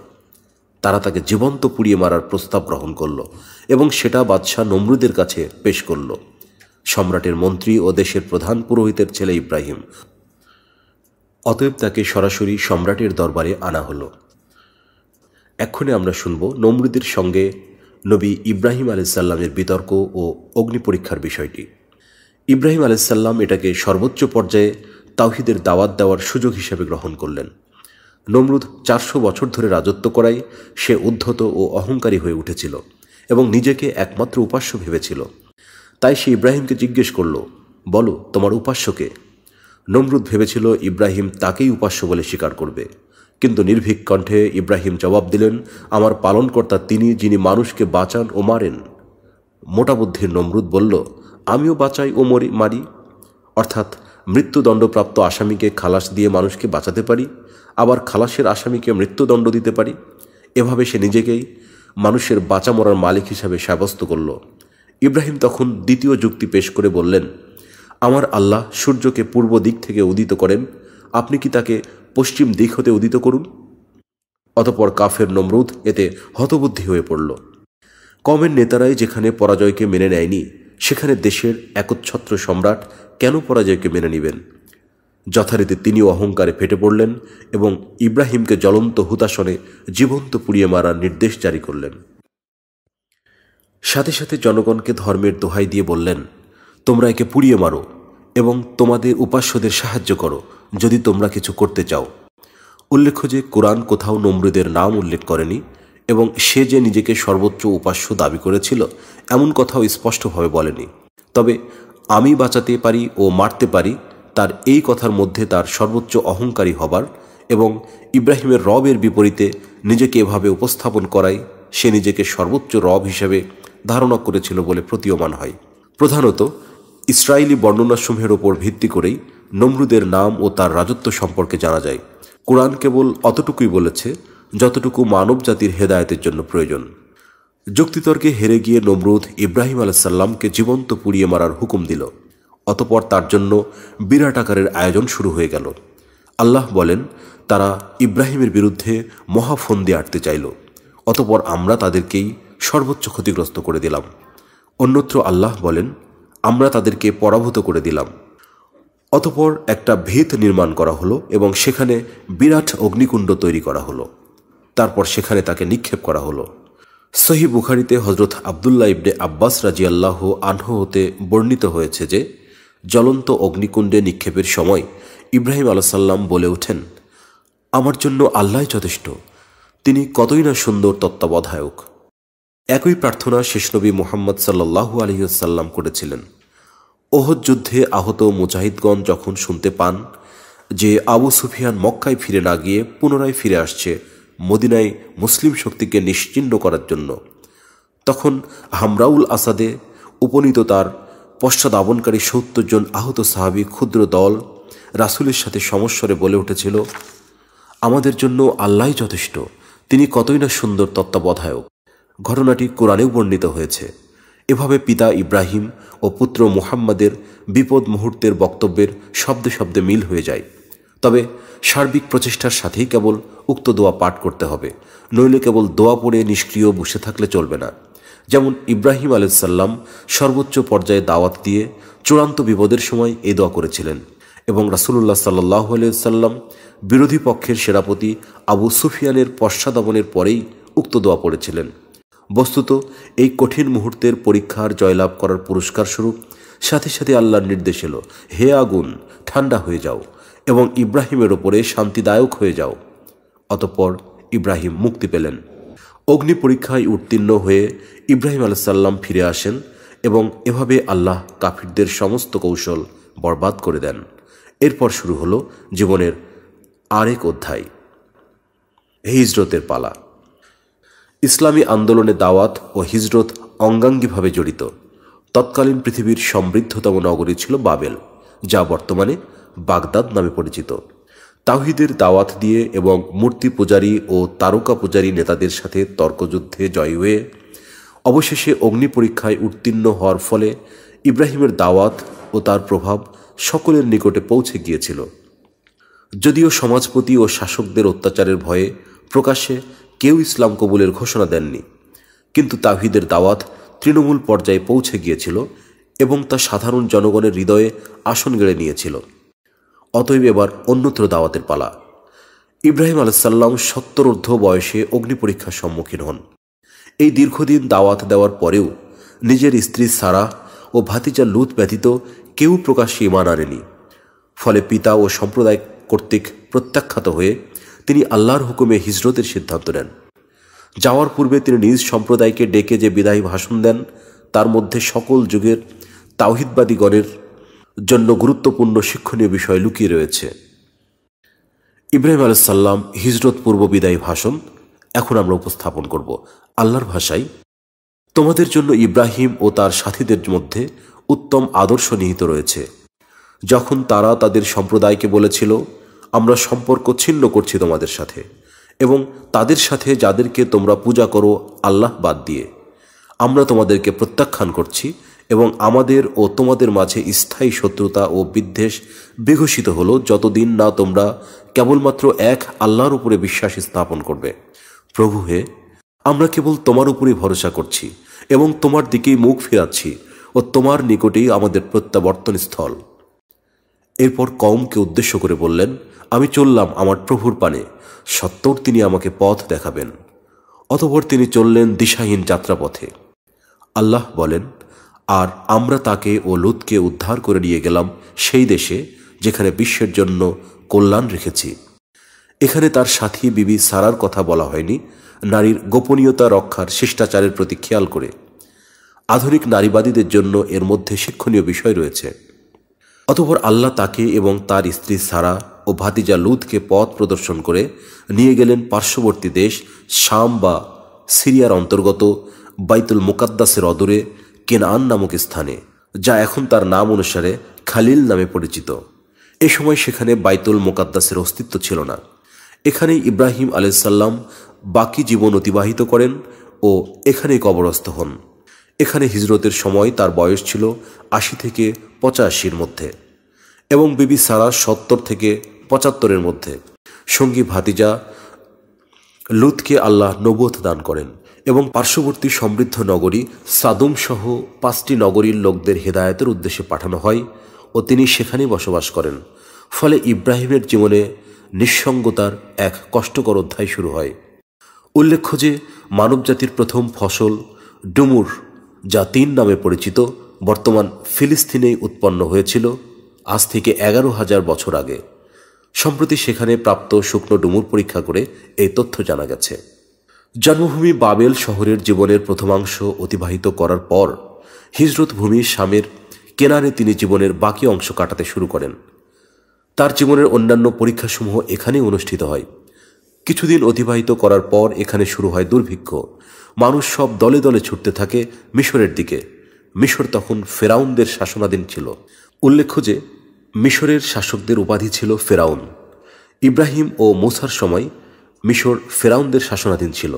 তারা তাকে জীবন্ত পুড়িয়ে মারার প্রস্তাব গ্রহণ করল এবং সেটা বাদশাহ নমরুদের কাছে পেশ করল সম্রাটের মন্ত্রী ও দেশের প্রধান পুরোহিতের ছেলে ইব্রাহিম অতএব তাকে সরাসরি সম্রাটের দরবারে আনা হলো এক্ষণে আমরা শুনব নমরুদের সঙ্গে নবী ইব্রাহিম আলাইসাল্লামের বিতর্ক ও অগ্নি পরীক্ষার বিষয়টি ইব্রাহিম আলাইসাল্লাম এটাকে সর্বোচ্চ পর্যায়ে তাওহিদের দাওয়াত দেওয়ার সুযোগ হিসেবে গ্রহণ করলেন নমরুদ চারশো বছর ধরে রাজত্ব করায় সে উদ্ধত ও অহংকারী হয়ে উঠেছিল এবং নিজেকে একমাত্র উপাস্য ভেবেছিল তাই সে ইব্রাহিমকে জিজ্ঞেস করল বলো তোমার উপাস্যকে নমরুদ ভেবেছিল ইব্রাহিম তাকেই উপাস্য বলে স্বীকার করবে কিন্তু নির্ভীক কণ্ঠে ইব্রাহিম জবাব দিলেন আমার পালনকর্তা তিনি যিনি মানুষকে বাঁচান ও মারেন মোটা বুদ্ধির নমরুদ বলল আমিও বাঁচাই ও মরি মারি অর্থাৎ মৃত্যুদণ্ডপ্রাপ্ত আসামিকে খালাস দিয়ে মানুষকে বাঁচাতে পারি আবার খালাসের আসামিকে মৃত্যুদণ্ড দিতে পারি এভাবে সে নিজেকেই মানুষের বাঁচা মরার মালিক হিসাবে সাব্যস্ত করল ইব্রাহিম তখন দ্বিতীয় যুক্তি পেশ করে বললেন আমার আল্লাহ সূর্যকে পূর্ব দিক থেকে উদিত করেন আপনি কি তাকে পশ্চিম দিক হতে উদিত করুন অতপর কাফের নমরুদ এতে হতবুদ্ধি হয়ে পড়ল কমের নেতারাই যেখানে পরাজয়কে মেনে নেয়নি সেখানে দেশের একচ্ছত্র সম্রাট কেন পরাজয়কে মেনে নেবেন যথারীতি তিনিও অহংকারে ফেটে পড়লেন এবং ইব্রাহিমকে জ্বলন্ত হুতাসনে জীবন্ত পুড়িয়ে মারার নির্দেশ জারি করলেন সাথে সাথে জনগণকে ধর্মের দোহাই দিয়ে বললেন তোমরা একে পুড়িয়ে মারো এবং তোমাদের উপাস্যদের সাহায্য করো যদি তোমরা কিছু করতে চাও উল্লেখ্য যে কোরআন কোথাও নমরুদের নাম উল্লেখ করেনি এবং সে যে নিজেকে সর্বোচ্চ উপাস্য দাবি করেছিল এমন কথাও স্পষ্টভাবে বলেনি তবে আমি বাঁচাতে পারি ও মারতে পারি তার এই কথার মধ্যে তার সর্বোচ্চ অহংকারী হবার এবং ইব্রাহিমের রবের বিপরীতে নিজেকে এভাবে উপস্থাপন করাই সে নিজেকে সর্বোচ্চ রব হিসেবে ধারণা করেছিল বলে প্রতীয়মান হয় প্রধানত ইসরায়েলি বর্ণনাসমূহের ওপর ভিত্তি করেই নমরুদের নাম ও তার রাজত্ব সম্পর্কে জানা যায় কোরআন কেবল অতটুকুই বলেছে যতটুকু মানব জাতির হেদায়তের জন্য প্রয়োজন যুক্তিতর্কে হেরে গিয়ে নমরুদ ইব্রাহিম আলাইসাল্লামকে জীবন্ত পুড়িয়ে মারার হুকুম দিল অতপর তার জন্য বিরাট আকারের আয়োজন শুরু হয়ে গেল আল্লাহ বলেন তারা ইব্রাহিমের বিরুদ্ধে মহাফন্দে আটতে চাইল অতপর আমরা তাদেরকেই সর্বোচ্চ ক্ষতিগ্রস্ত করে দিলাম অন্যত্র আল্লাহ বলেন আমরা তাদেরকে পরাভূত করে দিলাম অতপর একটা ভিত নির্মাণ করা হলো এবং সেখানে বিরাট অগ্নিকুণ্ড তৈরি করা হলো তারপর সেখানে তাকে নিক্ষেপ করা হলো সহি বুখারিতে হজরত আবদুল্লা ইবনে আব্বাস রাজিয়াল্লাহ আনহ হতে বর্ণিত হয়েছে যে জ্বলন্ত অগ্নিকুণ্ডে নিক্ষেপের সময় ইব্রাহিম আলাসাল্লাম বলে ওঠেন আমার জন্য আল্লাহ যথেষ্ট তিনি কতই না সুন্দর তত্ত্বাবধায়ক একই প্রার্থনা শেষনবী মোহাম্মদ সাল্লাহু আলহিউসাল্লাম করেছিলেন ওহদ যুদ্ধে আহত মুজাহিদগণ যখন শুনতে পান যে আবু সুফিয়ান মক্কায় ফিরে না গিয়ে পুনরায় ফিরে আসছে মদিনায় মুসলিম শক্তিকে নিশ্চিন্ন করার জন্য তখন হামরাউল আসাদে উপনীত তার পশ্চাদাবনকারী সত্তর জন আহত সাহাবি ক্ষুদ্র দল রাসুলের সাথে সমস্বরে বলে উঠেছিল আমাদের জন্য আল্লাহ যথেষ্ট তিনি কতই না সুন্দর তত্ত্বাবধায়ক ঘটনাটি কোরআনেও বর্ণিত হয়েছে এভাবে পিতা ইব্রাহিম ও পুত্র মুহাম্মাদের বিপদ মুহূর্তের বক্তব্যের শব্দে শব্দে মিল হয়ে যায় তবে সার্বিক প্রচেষ্টার সাথেই কেবল উক্ত দোয়া পাঠ করতে হবে নইলে কেবল দোয়া পড়ে নিষ্ক্রিয় বসে থাকলে চলবে না যেমন ইব্রাহিম আলাইসাল্লাম সর্বোচ্চ পর্যায়ে দাওয়াত দিয়ে চূড়ান্ত বিপদের সময় এ দোয়া করেছিলেন এবং রাসুল্লাহ সাল্লাহ আলাইসাল্লাম বিরোধী পক্ষের সেনাপতি আবু সুফিয়ানের পশ্চাদমনের পরেই উক্ত দোয়া পড়েছিলেন বস্তুত এই কঠিন মুহূর্তের পরীক্ষার জয়লাভ করার পুরস্কার স্বরূপ সাথে সাথে আল্লাহর নির্দেশ এলো হে আগুন ঠান্ডা হয়ে যাও এবং ইব্রাহিমের ওপরে শান্তিদায়ক হয়ে যাও অতঃপর ইব্রাহিম মুক্তি পেলেন অগ্নি পরীক্ষায় উত্তীর্ণ হয়ে ইব্রাহিম আলসাল্লাম ফিরে আসেন এবং এভাবে আল্লাহ কাফিরদের সমস্ত কৌশল বরবাদ করে দেন এরপর শুরু হলো জীবনের আরেক অধ্যায় হিজরতের পালা ইসলামী আন্দোলনে দাওয়াত ও হিজরত অঙ্গাঙ্গিভাবে জড়িত তৎকালীন পৃথিবীর সমৃদ্ধতম নগরী ছিল বাবেল যা বর্তমানে বাগদাদ নামে পরিচিত তাহিদের দাওয়াত দিয়ে এবং মূর্তি পূজারী ও তারকা পূজারী নেতাদের সাথে তর্কযুদ্ধে জয় হয়ে অবশেষে অগ্নি পরীক্ষায় উত্তীর্ণ হওয়ার ফলে ইব্রাহিমের দাওয়াত ও তার প্রভাব সকলের নিকটে পৌঁছে গিয়েছিল যদিও সমাজপতি ও শাসকদের অত্যাচারের ভয়ে প্রকাশ্যে কেউ ইসলাম কবুলের ঘোষণা দেননি কিন্তু তাহিদের দাওয়াত তৃণমূল পর্যায়ে পৌঁছে গিয়েছিল এবং তা সাধারণ জনগণের হৃদয়ে আসন গেড়ে নিয়েছিল অতএব এবার অন্যত্র দাওয়াতের পালা ইব্রাহিম আলাইসাল্লাম সত্তরোর্ধ বয়সে অগ্নি পরীক্ষার সম্মুখীন হন এই দীর্ঘদিন দাওয়াত দেওয়ার পরেও নিজের স্ত্রী সারা ও ভাতিজা লুত ব্যতীত কেউ প্রকাশ্যে ইমান আনেনি ফলে পিতা ও সম্প্রদায় কর্তৃক প্রত্যাখ্যাত হয়ে তিনি আল্লাহর হুকুমে হিজরতের সিদ্ধান্ত নেন যাওয়ার পূর্বে তিনি নিজ সম্প্রদায়কে ডেকে যে বিদায়ী ভাষণ দেন তার মধ্যে সকল যুগের তাওহিদবাদীগণের জন্য গুরুত্বপূর্ণ শিক্ষণীয় বিষয় লুকিয়ে রয়েছে ইব্রাহিম আলাইসাল্লাম হিজরত পূর্ব বিদায়ী ভাষণ এখন আমরা উপস্থাপন করব আল্লাহর ভাষাই তোমাদের জন্য ইব্রাহিম ও তার সাথীদের মধ্যে উত্তম আদর্শ নিহিত রয়েছে যখন তারা তাদের সম্প্রদায়কে বলেছিল আমরা সম্পর্ক ছিন্ন করছি তোমাদের সাথে এবং তাদের সাথে যাদেরকে তোমরা পূজা করো আল্লাহ বাদ দিয়ে আমরা তোমাদেরকে প্রত্যাখ্যান করছি এবং আমাদের ও তোমাদের মাঝে স্থায়ী শত্রুতা ও বিদ্বেষ বিঘোষিত হলো যতদিন না তোমরা কেবলমাত্র এক আল্লাহর উপরে বিশ্বাস স্থাপন করবে প্রভু হে আমরা কেবল তোমার উপরেই ভরসা করছি এবং তোমার দিকেই মুখ ফেরাচ্ছি ও তোমার নিকটেই আমাদের প্রত্যাবর্তন স্থল এরপর কমকে উদ্দেশ্য করে বললেন আমি চললাম আমার প্রভুর পানে সত্তর তিনি আমাকে পথ দেখাবেন অতপর তিনি চললেন দিশাহীন যাত্রাপথে আল্লাহ বলেন আর আমরা তাকে ও লুৎকে উদ্ধার করে নিয়ে গেলাম সেই দেশে যেখানে বিশ্বের জন্য কল্যাণ রেখেছি এখানে তার সাথী বিবি সারার কথা বলা হয়নি নারীর গোপনীয়তা রক্ষার শিষ্টাচারের প্রতি খেয়াল করে আধুনিক নারীবাদীদের জন্য এর মধ্যে শিক্ষণীয় বিষয় রয়েছে অতপর আল্লাহ তাকে এবং তার স্ত্রী সারা ও ভাতিজা লুথকে পথ প্রদর্শন করে নিয়ে গেলেন পার্শ্ববর্তী দেশ শাম বা সিরিয়ার অন্তর্গত বাইতুল মুকাদ্দাসের অদূরে কেনআন নামক স্থানে যা এখন তার নাম অনুসারে খালিল নামে পরিচিত এ সময় সেখানে বাইতুল মোকাদ্দাসের অস্তিত্ব ছিল না এখানেই ইব্রাহিম আলাইসাল্লাম বাকি জীবন অতিবাহিত করেন ও এখানেই কবরস্থ হন এখানে হিজরতের সময় তার বয়স ছিল আশি থেকে পঁচাশির মধ্যে এবং বিবি সারা সত্তর থেকে পঁচাত্তরের মধ্যে সঙ্গী ভাতিজা লুতকে আল্লাহ নবোধ দান করেন এবং পার্শ্ববর্তী সমৃদ্ধ নগরী সহ পাঁচটি নগরীর লোকদের হেদায়তের উদ্দেশ্যে পাঠানো হয় ও তিনি সেখানেই বসবাস করেন ফলে ইব্রাহিমের জীবনে নিঃসঙ্গতার এক কষ্টকর অধ্যায় শুরু হয় উল্লেখ্য যে মানবজাতির প্রথম ফসল ডুমুর যা তিন নামে পরিচিত বর্তমান ফিলিস্তিনেই উৎপন্ন হয়েছিল আজ থেকে এগারো হাজার বছর আগে সম্প্রতি সেখানে প্রাপ্ত শুকনো ডুমুর পরীক্ষা করে এই তথ্য জানা গেছে জন্মভূমি বাবেল শহরের জীবনের প্রথমাংশ অতিবাহিত করার পর হিজরত ভূমি স্বামীর কেনারে তিনি জীবনের বাকি অংশ কাটাতে শুরু করেন তার জীবনের অন্যান্য পরীক্ষাসমূহ এখানে অনুষ্ঠিত হয় কিছুদিন অতিবাহিত করার পর এখানে শুরু হয় দুর্ভিক্ষ মানুষ সব দলে দলে ছুটতে থাকে মিশরের দিকে মিশর তখন ফেরাউনদের শাসনাধীন ছিল উল্লেখ্য যে মিশরের শাসকদের উপাধি ছিল ফেরাউন ইব্রাহিম ও মোসার সময় মিশর ফেরাউনদের শাসনাধীন ছিল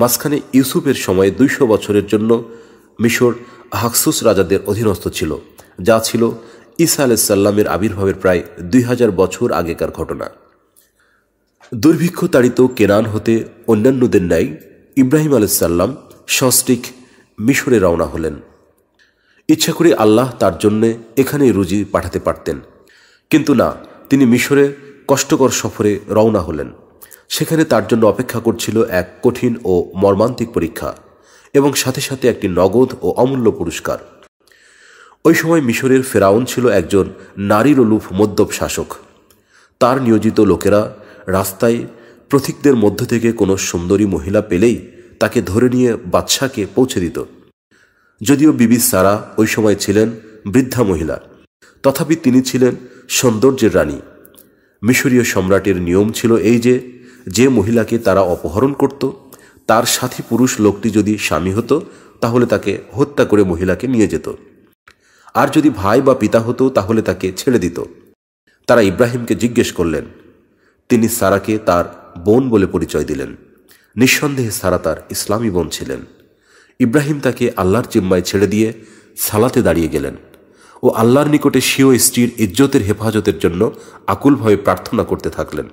মাঝখানে ইউসুফের সময়ে দুইশো বছরের জন্য মিশর হাকসুস রাজাদের অধীনস্থ ছিল যা ছিল ইসা আলাইসাল্লামের আবির্ভাবের প্রায় দুই হাজার বছর আগেকার ঘটনা দুর্ভিক্ষ তাড়িত কেনান হতে অন্যান্যদের ন্যায় ইব্রাহিম আলাইসাল্লাম সস্টিক মিশরে রওনা হলেন ইচ্ছা করে আল্লাহ তার জন্যে এখানে রুজি পাঠাতে পারতেন কিন্তু না তিনি মিশরে কষ্টকর সফরে রওনা হলেন সেখানে তার জন্য অপেক্ষা করছিল এক কঠিন ও মর্মান্তিক পরীক্ষা এবং সাথে সাথে একটি নগদ ও অমূল্য পুরস্কার ওই সময় মিশরের ফেরাউন ছিল একজন নারীরলুপ মদ্যপ শাসক তার নিয়োজিত লোকেরা রাস্তায় প্রথিকদের মধ্য থেকে কোনো সুন্দরী মহিলা পেলেই তাকে ধরে নিয়ে বাদশাকে পৌঁছে দিত যদিও বিবি সারা ওই সময় ছিলেন বৃদ্ধা মহিলা তথাপি তিনি ছিলেন সৌন্দর্যের রানী মিশরীয় সম্রাটের নিয়ম ছিল এই যে যে মহিলাকে তারা অপহরণ করত তার সাথী পুরুষ লোকটি যদি স্বামী হতো তাহলে তাকে হত্যা করে মহিলাকে নিয়ে যেত আর যদি ভাই বা পিতা হতো তাহলে তাকে ছেড়ে দিত তারা ইব্রাহিমকে জিজ্ঞেস করলেন তিনি সারাকে তার বোন বলে পরিচয় দিলেন নিঃসন্দেহে সারা তার ইসলামী বোন ছিলেন ইব্রাহিম তাকে আল্লাহর জিম্মায় ছেড়ে দিয়ে সালাতে দাঁড়িয়ে গেলেন ও আল্লাহর নিকটে সিও স্ত্রীর ইজ্জতের হেফাজতের জন্য আকুলভাবে প্রার্থনা করতে থাকলেন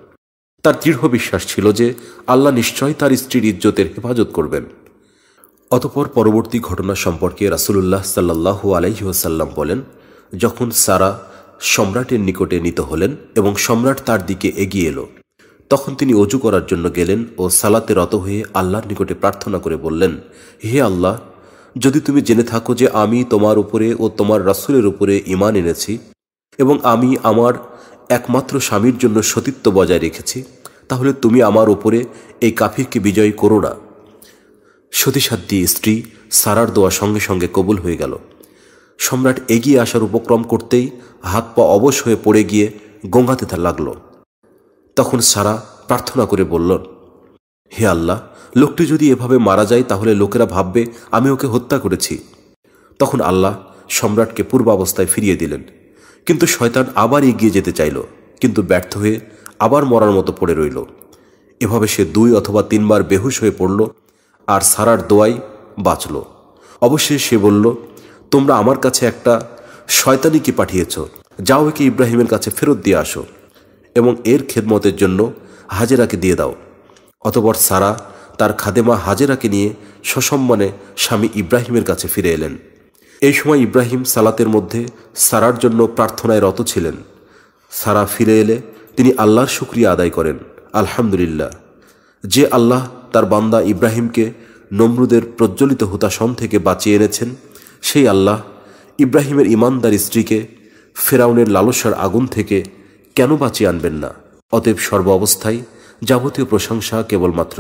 তার দৃঢ় বিশ্বাস ছিল যে আল্লাহ নিশ্চয় তার স্ত্রীর ইজ্জতের হেফাজত করবেন অতপর পরবর্তী ঘটনা সম্পর্কে রাসুলুল্লাহ সাল্লাহ আলাইসাল্লাম বলেন যখন সারা সম্রাটের নিকটে নিত হলেন এবং সম্রাট তার দিকে এগিয়ে এলো তখন তিনি অজু করার জন্য গেলেন ও সালাতে রত হয়ে আল্লাহর নিকটে প্রার্থনা করে বললেন হে আল্লাহ যদি তুমি জেনে থাকো যে আমি তোমার উপরে ও তোমার রাসুলের উপরে ইমান এনেছি এবং আমি আমার একমাত্র স্বামীর জন্য সতীত্ব বজায় রেখেছি তাহলে তুমি আমার উপরে এই কাফিরকে বিজয় করো না সতীসাধ্যী স্ত্রী সারার দোয়া সঙ্গে সঙ্গে কবুল হয়ে গেল সম্রাট এগিয়ে আসার উপক্রম করতেই হাত পা অবশ হয়ে পড়ে গিয়ে গঙ্গাতে তার লাগলো তখন সারা প্রার্থনা করে বলল হে আল্লাহ লোকটি যদি এভাবে মারা যায় তাহলে লোকেরা ভাববে আমি ওকে হত্যা করেছি তখন আল্লাহ সম্রাটকে পূর্বাবস্থায় ফিরিয়ে দিলেন কিন্তু শয়তান আবার এগিয়ে যেতে চাইল কিন্তু ব্যর্থ হয়ে আবার মরার মতো পড়ে রইল এভাবে সে দুই অথবা তিনবার বেহুস হয়ে পড়ল আর সারার দোয়াই বাঁচল অবশ্যই সে বলল তোমরা আমার কাছে একটা শয়তানিকে পাঠিয়েছ যাও একে ইব্রাহিমের কাছে ফেরত দিয়ে আসো এবং এর খেদমতের জন্য হাজেরাকে দিয়ে দাও অতপর সারা তার খাদেমা হাজেরাকে নিয়ে সসম্মানে স্বামী ইব্রাহিমের কাছে ফিরে এলেন এই সময় ইব্রাহিম সালাতের মধ্যে সারার জন্য প্রার্থনায় রত ছিলেন সারা ফিরে এলে তিনি আল্লাহর শুক্রিয়া আদায় করেন আলহামদুলিল্লাহ যে আল্লাহ তার বান্দা ইব্রাহিমকে নমরুদের প্রজ্বলিত হুতাশন থেকে বাঁচিয়ে এনেছেন সেই আল্লাহ ইব্রাহিমের ইমানদার স্ত্রীকে ফেরাউনের লালসার আগুন থেকে কেন বাঁচিয়ে আনবেন না অতএব সর্ব অবস্থায় যাবতীয় প্রশংসা কেবলমাত্র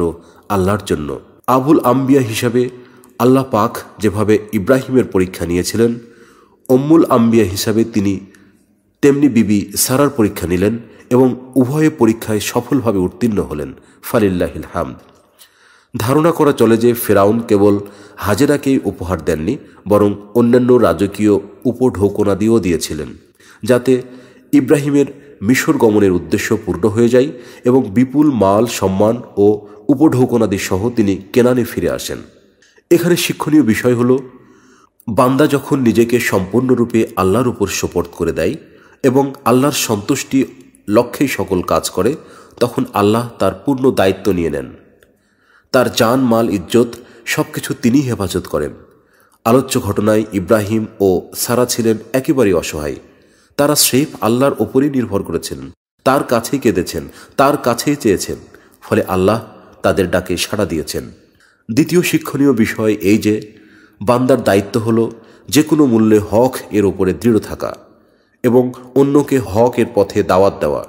আল্লাহর জন্য আবুল আম্বিয়া হিসাবে আল্লাহ পাক যেভাবে ইব্রাহিমের পরীক্ষা নিয়েছিলেন অম্মুল আম্বিয়া হিসাবে তিনি তেমনি বিবি সারার পরীক্ষা নিলেন এবং উভয়ে পরীক্ষায় সফলভাবে উত্তীর্ণ হলেন ফালিল্লাহিল হাম ধারণা করা চলে যে ফেরাউন কেবল হাজেরাকেই উপহার দেননি বরং অন্যান্য রাজকীয় উপঢৌকনাদিও দিয়েছিলেন যাতে ইব্রাহিমের মিশর গমনের উদ্দেশ্য পূর্ণ হয়ে যায় এবং বিপুল মাল সম্মান ও উপঢৌকনাদি সহ তিনি কেনানে ফিরে আসেন এখানে শিক্ষণীয় বিষয় হল বান্দা যখন নিজেকে সম্পূর্ণরূপে আল্লাহর উপর সোপর্দ করে দেয় এবং আল্লাহর সন্তুষ্টি লক্ষ্যেই সকল কাজ করে তখন আল্লাহ তার পূর্ণ দায়িত্ব নিয়ে নেন তার যান মাল ইজ্জত সব কিছু তিনি হেফাজত করেন আলোচ্য ঘটনায় ইব্রাহিম ও সারা ছিলেন একেবারেই অসহায় তারা শেফ আল্লাহর ওপরেই নির্ভর করেছেন তার কাছেই কেঁদেছেন তার কাছেই চেয়েছেন ফলে আল্লাহ তাদের ডাকে সাড়া দিয়েছেন দ্বিতীয় শিক্ষণীয় বিষয় এই যে বান্দার দায়িত্ব হল যে কোনো মূল্যে হক এর ওপরে দৃঢ় থাকা এবং অন্যকে হক এর পথে দাওয়াত দেওয়া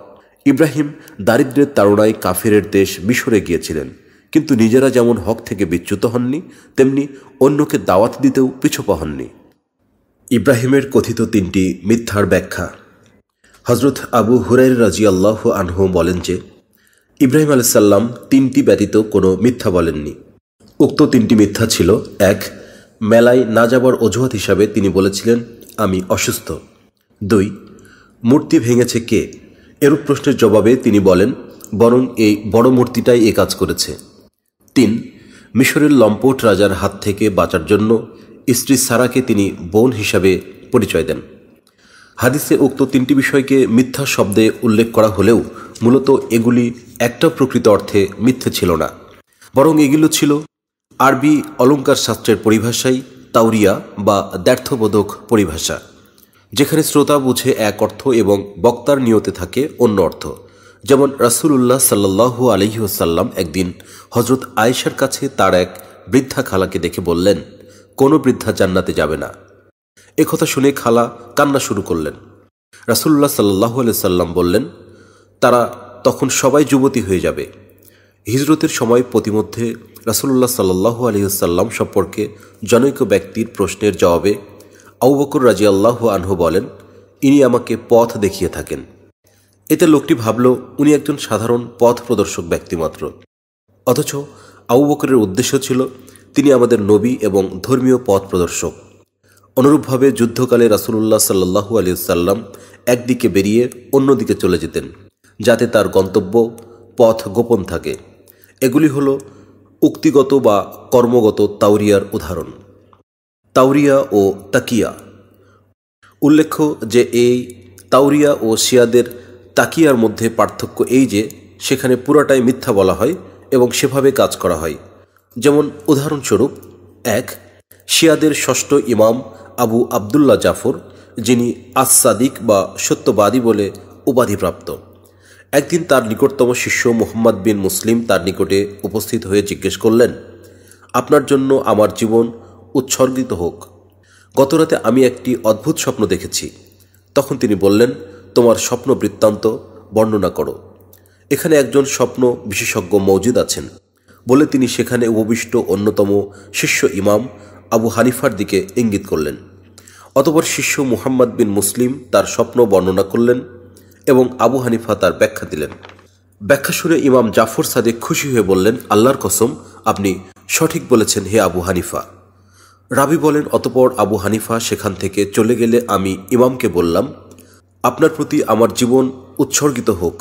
ইব্রাহিম দারিদ্রের তাড়নায় কাফেরের দেশ মিশরে গিয়েছিলেন কিন্তু নিজেরা যেমন হক থেকে বিচ্যুত হননি তেমনি অন্যকে দাওয়াত দিতেও পিছুপা হননি ইব্রাহিমের কথিত তিনটি মিথ্যার ব্যাখ্যা হজরত আবু হুরাই রাজি আল্লাহ আনহু বলেন যে ইব্রাহিম আলাইসাল্লাম তিনটি ব্যতীত কোনো মিথ্যা বলেননি উক্ত তিনটি মিথ্যা ছিল এক মেলায় না যাবার অজুহাত হিসাবে তিনি বলেছিলেন আমি অসুস্থ দুই মূর্তি ভেঙেছে কে এরূপ প্রশ্নের জবাবে তিনি বলেন বরং এই বড় মূর্তিটাই এ কাজ করেছে তিন মিশরের লম্পট রাজার হাত থেকে বাঁচার জন্য স্ত্রী সারাকে তিনি বোন হিসাবে পরিচয় দেন হাদিসে উক্ত তিনটি বিষয়কে মিথ্যা শব্দে উল্লেখ করা হলেও মূলত এগুলি একটা প্রকৃত অর্থে মিথ্যে ছিল না বরং এগুলো ছিল আরবি অলঙ্কার শাস্ত্রের পরিভাষাই তাউরিয়া বা দ্ব্যর্থবোধক পরিভাষা যেখানে শ্রোতা বুঝে এক অর্থ এবং বক্তার নিয়তে থাকে অন্য অর্থ যেমন রাসুলুল্লাহ সাল্লাহু আলহিহসাল্লাম একদিন হজরত আয়েশার কাছে তার এক বৃদ্ধা খালাকে দেখে বললেন কোনো বৃদ্ধা জান্নাতে যাবে না একথা শুনে খালা কান্না শুরু করলেন রাসুল্লাহ সাল্লাহ সাল্লাম বললেন তারা তখন সবাই যুবতী হয়ে যাবে হিজরতের সময় প্রতিমধ্যে রাসুল্লাহ সাল্লাহু আলহিহসাল্লাম সম্পর্কে জনৈক ব্যক্তির প্রশ্নের জবাবে আউবকর রাজি আল্লাহ আনহু বলেন ইনি আমাকে পথ দেখিয়ে থাকেন এতে লোকটি ভাবল উনি একজন সাধারণ পথ প্রদর্শক ব্যক্তিমাত্র অথচ আউবকরের উদ্দেশ্য ছিল তিনি আমাদের নবী এবং ধর্মীয় পথ প্রদর্শক অনুরূপভাবে যুদ্ধকালে রাসুলুল্লাহ সাল্লাহু আলিয়াল্লাম একদিকে বেরিয়ে অন্যদিকে চলে যেতেন যাতে তার গন্তব্য পথ গোপন থাকে এগুলি হল উক্তিগত বা কর্মগত তাওরিয়ার উদাহরণ তাওরিয়া ও তাকিয়া উল্লেখ্য যে এই তাওরিয়া ও শিয়াদের তাকিয়ার মধ্যে পার্থক্য এই যে সেখানে পুরাটাই মিথ্যা বলা হয় এবং সেভাবে কাজ করা হয় যেমন উদাহরণস্বরূপ এক শিয়াদের ষষ্ঠ ইমাম আবু আবদুল্লাহ জাফর যিনি আসাদিক বা সত্যবাদী বলে উপাধিপ্রাপ্ত একদিন তার নিকটতম শিষ্য মোহাম্মদ বিন মুসলিম তার নিকটে উপস্থিত হয়ে জিজ্ঞেস করলেন আপনার জন্য আমার জীবন উৎসর্গিত হোক গতরাতে আমি একটি অদ্ভুত স্বপ্ন দেখেছি তখন তিনি বললেন তোমার স্বপ্ন বৃত্তান্ত বর্ণনা করো এখানে একজন স্বপ্ন বিশেষজ্ঞ মৌজুদ আছেন বলে তিনি সেখানে উপবিষ্ট অন্যতম শিষ্য ইমাম আবু হানিফার দিকে ইঙ্গিত করলেন অতপর শিষ্য মুহাম্মদ বিন মুসলিম তার স্বপ্ন বর্ণনা করলেন এবং আবু হানিফা তার ব্যাখ্যা দিলেন ব্যাখ্যা শুনে ইমাম জাফর সাদেক খুশি হয়ে বললেন আল্লাহর কসম আপনি সঠিক বলেছেন হে আবু হানিফা রাবি বলেন অতপর আবু হানিফা সেখান থেকে চলে গেলে আমি ইমামকে বললাম আপনার প্রতি আমার জীবন উৎসর্গিত হোক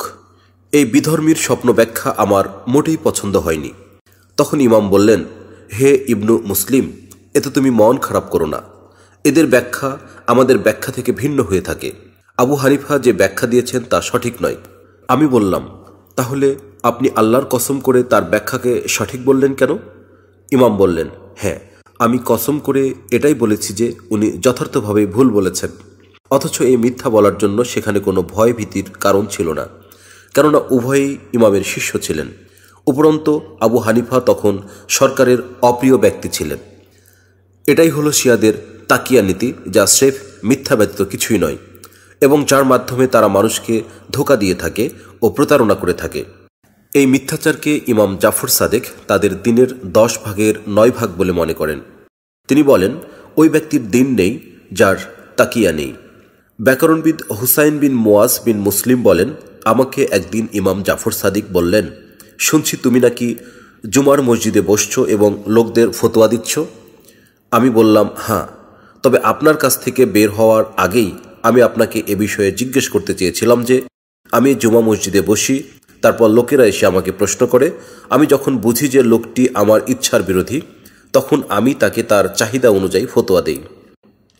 এই বিধর্মীর স্বপ্ন ব্যাখ্যা আমার মোটেই পছন্দ হয়নি তখন ইমাম বললেন হে ইবনু মুসলিম এতে তুমি মন খারাপ করো না এদের ব্যাখ্যা আমাদের ব্যাখ্যা থেকে ভিন্ন হয়ে থাকে আবু হানিফা যে ব্যাখ্যা দিয়েছেন তা সঠিক নয় আমি বললাম তাহলে আপনি আল্লাহর কসম করে তার ব্যাখ্যাকে সঠিক বললেন কেন ইমাম বললেন হ্যাঁ আমি কসম করে এটাই বলেছি যে উনি যথার্থভাবে ভুল বলেছেন অথচ এই মিথ্যা বলার জন্য সেখানে কোনো ভয় ভীতির কারণ ছিল না কেননা উভয়ই ইমামের শিষ্য ছিলেন উপরন্ত আবু হানিফা তখন সরকারের অপ্রিয় ব্যক্তি ছিলেন এটাই হলো শিয়াদের তাকিয়া নীতি যা স্রেফ মিথ্যা ব্যতীত কিছুই নয় এবং যার মাধ্যমে তারা মানুষকে ধোকা দিয়ে থাকে ও প্রতারণা করে থাকে এই মিথ্যাচারকে ইমাম জাফর সাদেক তাদের দিনের দশ ভাগের নয় ভাগ বলে মনে করেন তিনি বলেন ওই ব্যক্তির দিন নেই যার তাকিয়া নেই ব্যাকরণবিদ হুসাইন বিন মোয়াজ বিন মুসলিম বলেন আমাকে একদিন ইমাম জাফর সাদিক বললেন শুনছি তুমি নাকি জুমার মসজিদে বসছো এবং লোকদের ফতোয়া দিচ্ছ আমি বললাম হ্যাঁ তবে আপনার কাছ থেকে বের হওয়ার আগেই আমি আপনাকে এ বিষয়ে জিজ্ঞেস করতে চেয়েছিলাম যে আমি জুমা মসজিদে বসি তারপর লোকেরা এসে আমাকে প্রশ্ন করে আমি যখন বুঝি যে লোকটি আমার ইচ্ছার বিরোধী তখন আমি তাকে তার চাহিদা অনুযায়ী ফতোয়া দেই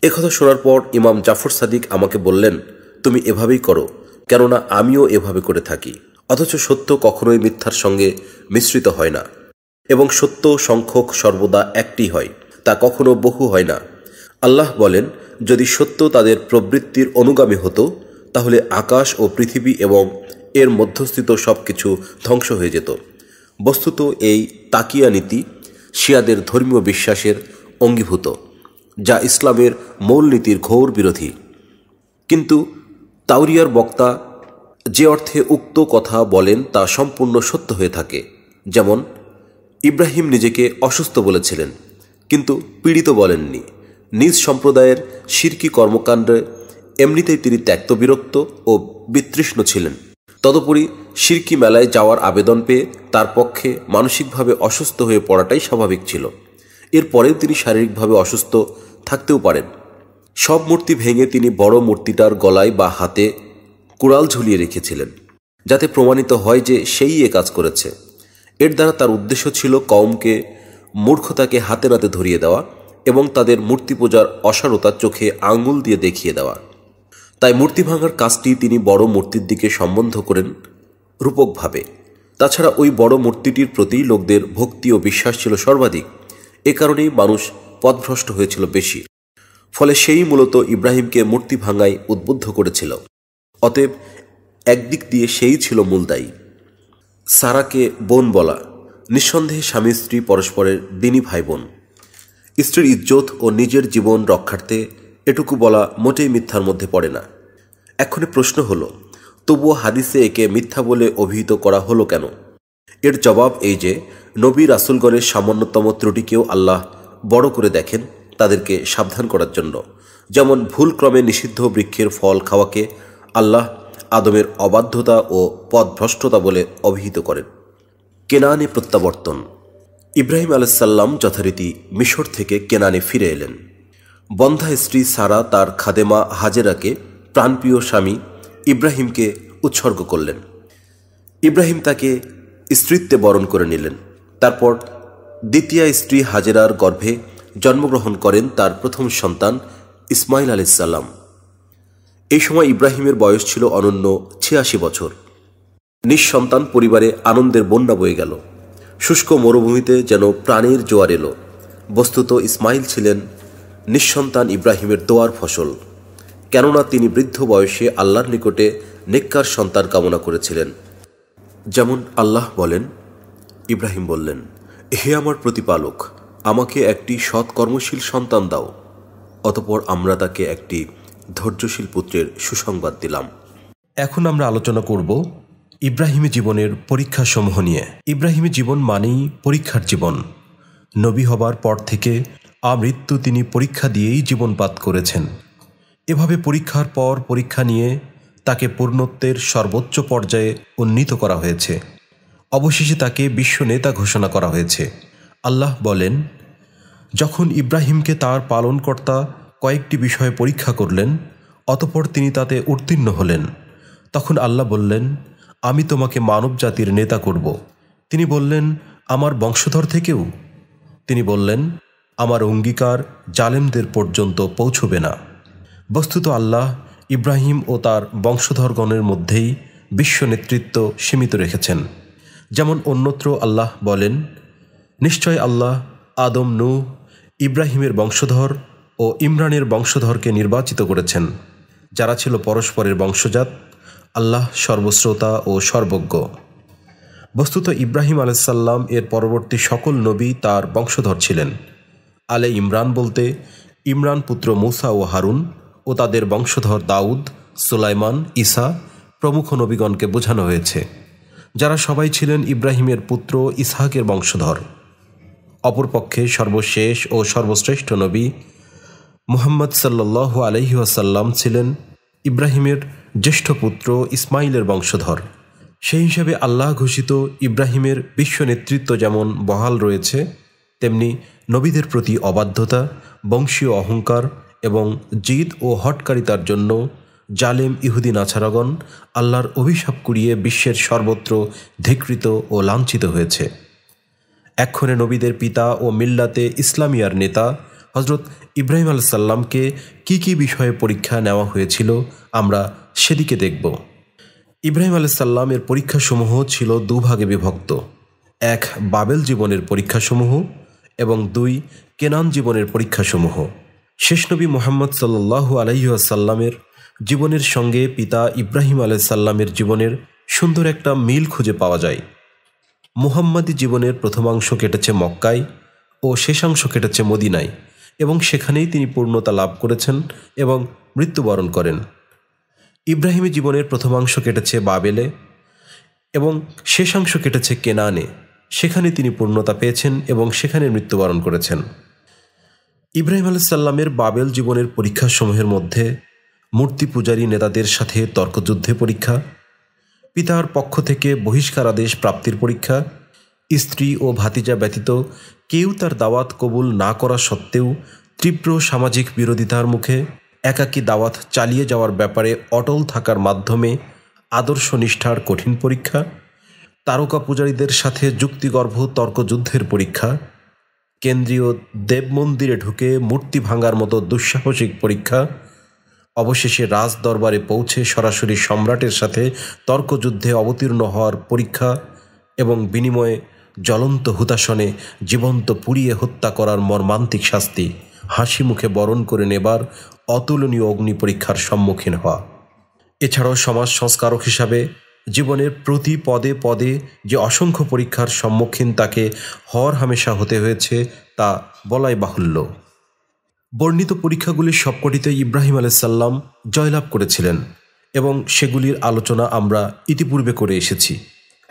একথা শোনার পর ইমাম জাফর সাদিক আমাকে বললেন তুমি এভাবেই করো কেননা আমিও এভাবে করে থাকি অথচ সত্য কখনোই মিথ্যার সঙ্গে মিশ্রিত হয় না এবং সত্য সংখ্যক সর্বদা একটি হয় তা কখনো বহু হয় না আল্লাহ বলেন যদি সত্য তাদের প্রবৃত্তির অনুগামী হতো তাহলে আকাশ ও পৃথিবী এবং এর মধ্যস্থিত সব কিছু ধ্বংস হয়ে যেত বস্তুত এই তাকিয়া নীতি শিয়াদের ধর্মীয় বিশ্বাসের অঙ্গীভূত যা ইসলামের মূলনীতির ঘোর বিরোধী কিন্তু তাউরিয়ার বক্তা যে অর্থে উক্ত কথা বলেন তা সম্পূর্ণ সত্য হয়ে থাকে যেমন ইব্রাহিম নিজেকে অসুস্থ বলেছিলেন কিন্তু পীড়িত বলেননি নিজ সম্প্রদায়ের শিরকি কর্মকাণ্ডে এমনিতেই তিনি ত্যক্ত বিরক্ত ও বিতৃষ্ণ ছিলেন তদুপরি শিরকি মেলায় যাওয়ার আবেদন পেয়ে তার পক্ষে মানসিকভাবে অসুস্থ হয়ে পড়াটাই স্বাভাবিক ছিল এরপরেও তিনি শারীরিকভাবে অসুস্থ থাকতেও পারেন সব মূর্তি ভেঙে তিনি বড় মূর্তিটার গলায় বা হাতে কুড়াল ঝুলিয়ে রেখেছিলেন যাতে প্রমাণিত হয় যে সেই এ কাজ করেছে এর দ্বারা তার উদ্দেশ্য ছিল কমকে মূর্খতাকে হাতে নাতে ধরিয়ে দেওয়া এবং তাদের মূর্তি পূজার অসারতা চোখে আঙুল দিয়ে দেখিয়ে দেওয়া তাই মূর্তি ভাঙার কাজটি তিনি বড় মূর্তির দিকে সম্বন্ধ করেন রূপকভাবে তাছাড়া ওই বড় মূর্তিটির প্রতি লোকদের ভক্তি ও বিশ্বাস ছিল সর্বাধিক এ কারণেই মানুষ পথভ্রষ্ট হয়েছিল বেশি ফলে সেই মূলত ইব্রাহিমকে মূর্তি ভাঙায় উদ্বুদ্ধ করেছিল অতএব একদিক দিয়ে সেই ছিল মূল দায়ী সারাকে বোন বলা নিঃসন্দেহে স্বামী স্ত্রী পরস্পরের দিনী ভাই বোন স্ত্রীর ইজ্জত ও নিজের জীবন রক্ষার্থে এটুকু বলা মোটেই মিথ্যার মধ্যে পড়ে না এক্ষণে প্রশ্ন হলো তবুও হাদিসে একে মিথ্যা বলে অভিহিত করা হলো কেন এর জবাব এই যে নবী রাসুলগণের সামান্যতম ত্রুটিকেও আল্লাহ বড় করে দেখেন তাদেরকে সাবধান করার জন্য যেমন ভুলক্রমে নিষিদ্ধ বৃক্ষের ফল খাওয়াকে আল্লাহ আদমের অবাধ্যতা ও পদভ্রষ্টতা বলে অভিহিত করেন কেনানে প্রত্যাবর্তন ইব্রাহিম আলাইসাল্লাম যথারীতি মিশর থেকে কেনানে ফিরে এলেন বন্ধা স্ত্রী সারা তার খাদেমা হাজেরাকে প্রাণপ্রিয় স্বামী ইব্রাহিমকে উৎসর্গ করলেন ইব্রাহিম তাকে স্ত্রীত্বে বরণ করে নিলেন তারপর দ্বিতীয় স্ত্রী হাজেরার গর্ভে জন্মগ্রহণ করেন তার প্রথম সন্তান ইসমাইল আলাইসাল্লাম এই সময় ইব্রাহিমের বয়স ছিল অনন্য ছিয়াশি বছর নিঃসন্তান পরিবারে আনন্দের বন্যা বয়ে গেল শুষ্ক মরুভূমিতে যেন প্রাণের জোয়ার এলো বস্তুত ইসমাইল ছিলেন নিঃসন্তান ইব্রাহিমের দোয়ার ফসল কেননা তিনি বৃদ্ধ বয়সে আল্লাহর নিকটে নিকার সন্তান কামনা করেছিলেন যেমন আল্লাহ বলেন ইব্রাহিম বললেন হে আমার প্রতিপালক আমাকে একটি সৎকর্মশীল সন্তান দাও অতপর আমরা তাকে একটি ধৈর্যশীল পুত্রের সুসংবাদ দিলাম এখন আমরা আলোচনা করব ইব্রাহিমী জীবনের পরীক্ষাসমূহ নিয়ে ইব্রাহিমী জীবন মানেই পরীক্ষার জীবন নবী হবার পর থেকে আমৃত্যু তিনি পরীক্ষা দিয়েই জীবনপাত করেছেন এভাবে পরীক্ষার পর পরীক্ষা নিয়ে তাকে পূর্ণত্বের সর্বোচ্চ পর্যায়ে উন্নীত করা হয়েছে অবশেষে তাকে বিশ্ব নেতা ঘোষণা করা হয়েছে আল্লাহ বলেন যখন ইব্রাহিমকে তার পালনকর্তা কয়েকটি বিষয়ে পরীক্ষা করলেন অতপর তিনি তাতে উত্তীর্ণ হলেন তখন আল্লাহ বললেন আমি তোমাকে মানব জাতির নেতা করব তিনি বললেন আমার বংশধর থেকেও তিনি বললেন আমার অঙ্গীকার জালেমদের পর্যন্ত পৌঁছবে না বস্তুত আল্লাহ ইব্রাহিম ও তার বংশধরগণের মধ্যেই বিশ্ব নেতৃত্ব সীমিত রেখেছেন যেমন অন্যত্র আল্লাহ বলেন নিশ্চয় আল্লাহ আদম নু ইব্রাহিমের বংশধর ও ইমরানের বংশধরকে নির্বাচিত করেছেন যারা ছিল পরস্পরের বংশজাত আল্লাহ সর্বশ্রোতা ও সর্বজ্ঞ বস্তুত ইব্রাহিম আলাইসাল্লাম এর পরবর্তী সকল নবী তার বংশধর ছিলেন আলে ইমরান বলতে ইমরান পুত্র মুসা ও হারুন ও তাদের বংশধর দাউদ সুলাইমান ইসা প্রমুখ নবীগণকে বোঝানো হয়েছে যারা সবাই ছিলেন ইব্রাহিমের পুত্র ইসহাকের বংশধর অপরপক্ষে সর্বশেষ ও সর্বশ্রেষ্ঠ নবী মোহাম্মদ সাল্লাহ আলহিহাসাল্লাম ছিলেন ইব্রাহিমের জ্যেষ্ঠ পুত্র ইসমাইলের বংশধর সেই হিসাবে আল্লাহ ঘোষিত ইব্রাহিমের বিশ্ব নেতৃত্ব যেমন বহাল রয়েছে তেমনি নবীদের প্রতি অবাধ্যতা বংশীয় অহংকার এবং জিদ ও হটকারিতার জন্য জালেম ইহুদি আছারাগণ আল্লাহর অভিশাপ কুড়িয়ে বিশ্বের সর্বত্র ধিকৃত ও লাঞ্ছিত হয়েছে এক্ষণে নবীদের পিতা ও মিল্লাতে ইসলামিয়ার নেতা হজরত ইব্রাহিম আল সাল্লামকে কি কি বিষয়ে পরীক্ষা নেওয়া হয়েছিল আমরা সেদিকে দেখব ইব্রাহিম আল সাল্লামের পরীক্ষাসমূহ ছিল দুভাগে বিভক্ত এক বাবেল জীবনের পরীক্ষাসমূহ এবং দুই কেনান জীবনের পরীক্ষাসমূহ শেষনবী মোহাম্মদ সাল্লু আলাইসাল্লামের জীবনের সঙ্গে পিতা ইব্রাহিম সাল্লামের জীবনের সুন্দর একটা মিল খুঁজে পাওয়া যায় মুহাম্মাদি জীবনের প্রথমাংশ কেটেছে মক্কায় ও শেষাংশ কেটেছে মদিনায় এবং সেখানেই তিনি পূর্ণতা লাভ করেছেন এবং মৃত্যুবরণ করেন ইব্রাহিমী জীবনের প্রথমাংশ কেটেছে বাবেলে এবং শেষাংশ কেটেছে কেনানে সেখানে তিনি পূর্ণতা পেয়েছেন এবং সেখানে মৃত্যুবরণ করেছেন ইব্রাহিম আলাইসাল্লামের বাবেল জীবনের পরীক্ষাসমূহের মধ্যে মূর্তি পূজারী নেতাদের সাথে তর্কযুদ্ধে পরীক্ষা পিতার পক্ষ থেকে বহিষ্কার আদেশ প্রাপ্তির পরীক্ষা স্ত্রী ও ভাতিজা ব্যতীত কেউ তার দাওয়াত কবুল না করা সত্ত্বেও তীব্র সামাজিক বিরোধিতার মুখে একাকী দাওয়াত চালিয়ে যাওয়ার ব্যাপারে অটল থাকার মাধ্যমে আদর্শ নিষ্ঠার কঠিন পরীক্ষা তারকা পূজারীদের সাথে যুক্তিগর্ভ তর্কযুদ্ধের পরীক্ষা কেন্দ্রীয় দেব মন্দিরে ঢুকে মূর্তি ভাঙার মতো দুঃসাহসিক পরীক্ষা অবশেষে রাজ দরবারে পৌঁছে সরাসরি সম্রাটের সাথে তর্কযুদ্ধে অবতীর্ণ হওয়ার পরীক্ষা এবং বিনিময়ে জ্বলন্ত হুতাশনে জীবন্ত পুড়িয়ে হত্যা করার মর্মান্তিক শাস্তি হাসি মুখে বরণ করে নেবার অতুলনীয় অগ্নি পরীক্ষার সম্মুখীন হওয়া এছাড়াও সমাজ সংস্কারক হিসাবে জীবনের প্রতি পদে পদে যে অসংখ্য পরীক্ষার সম্মুখীন তাকে হর হামেশা হতে হয়েছে তা বলাই বাহুল্য বর্ণিত পরীক্ষাগুলির সবকটিতে ইব্রাহিম আলাইসাল্লাম জয়লাভ করেছিলেন এবং সেগুলির আলোচনা আমরা ইতিপূর্বে করে এসেছি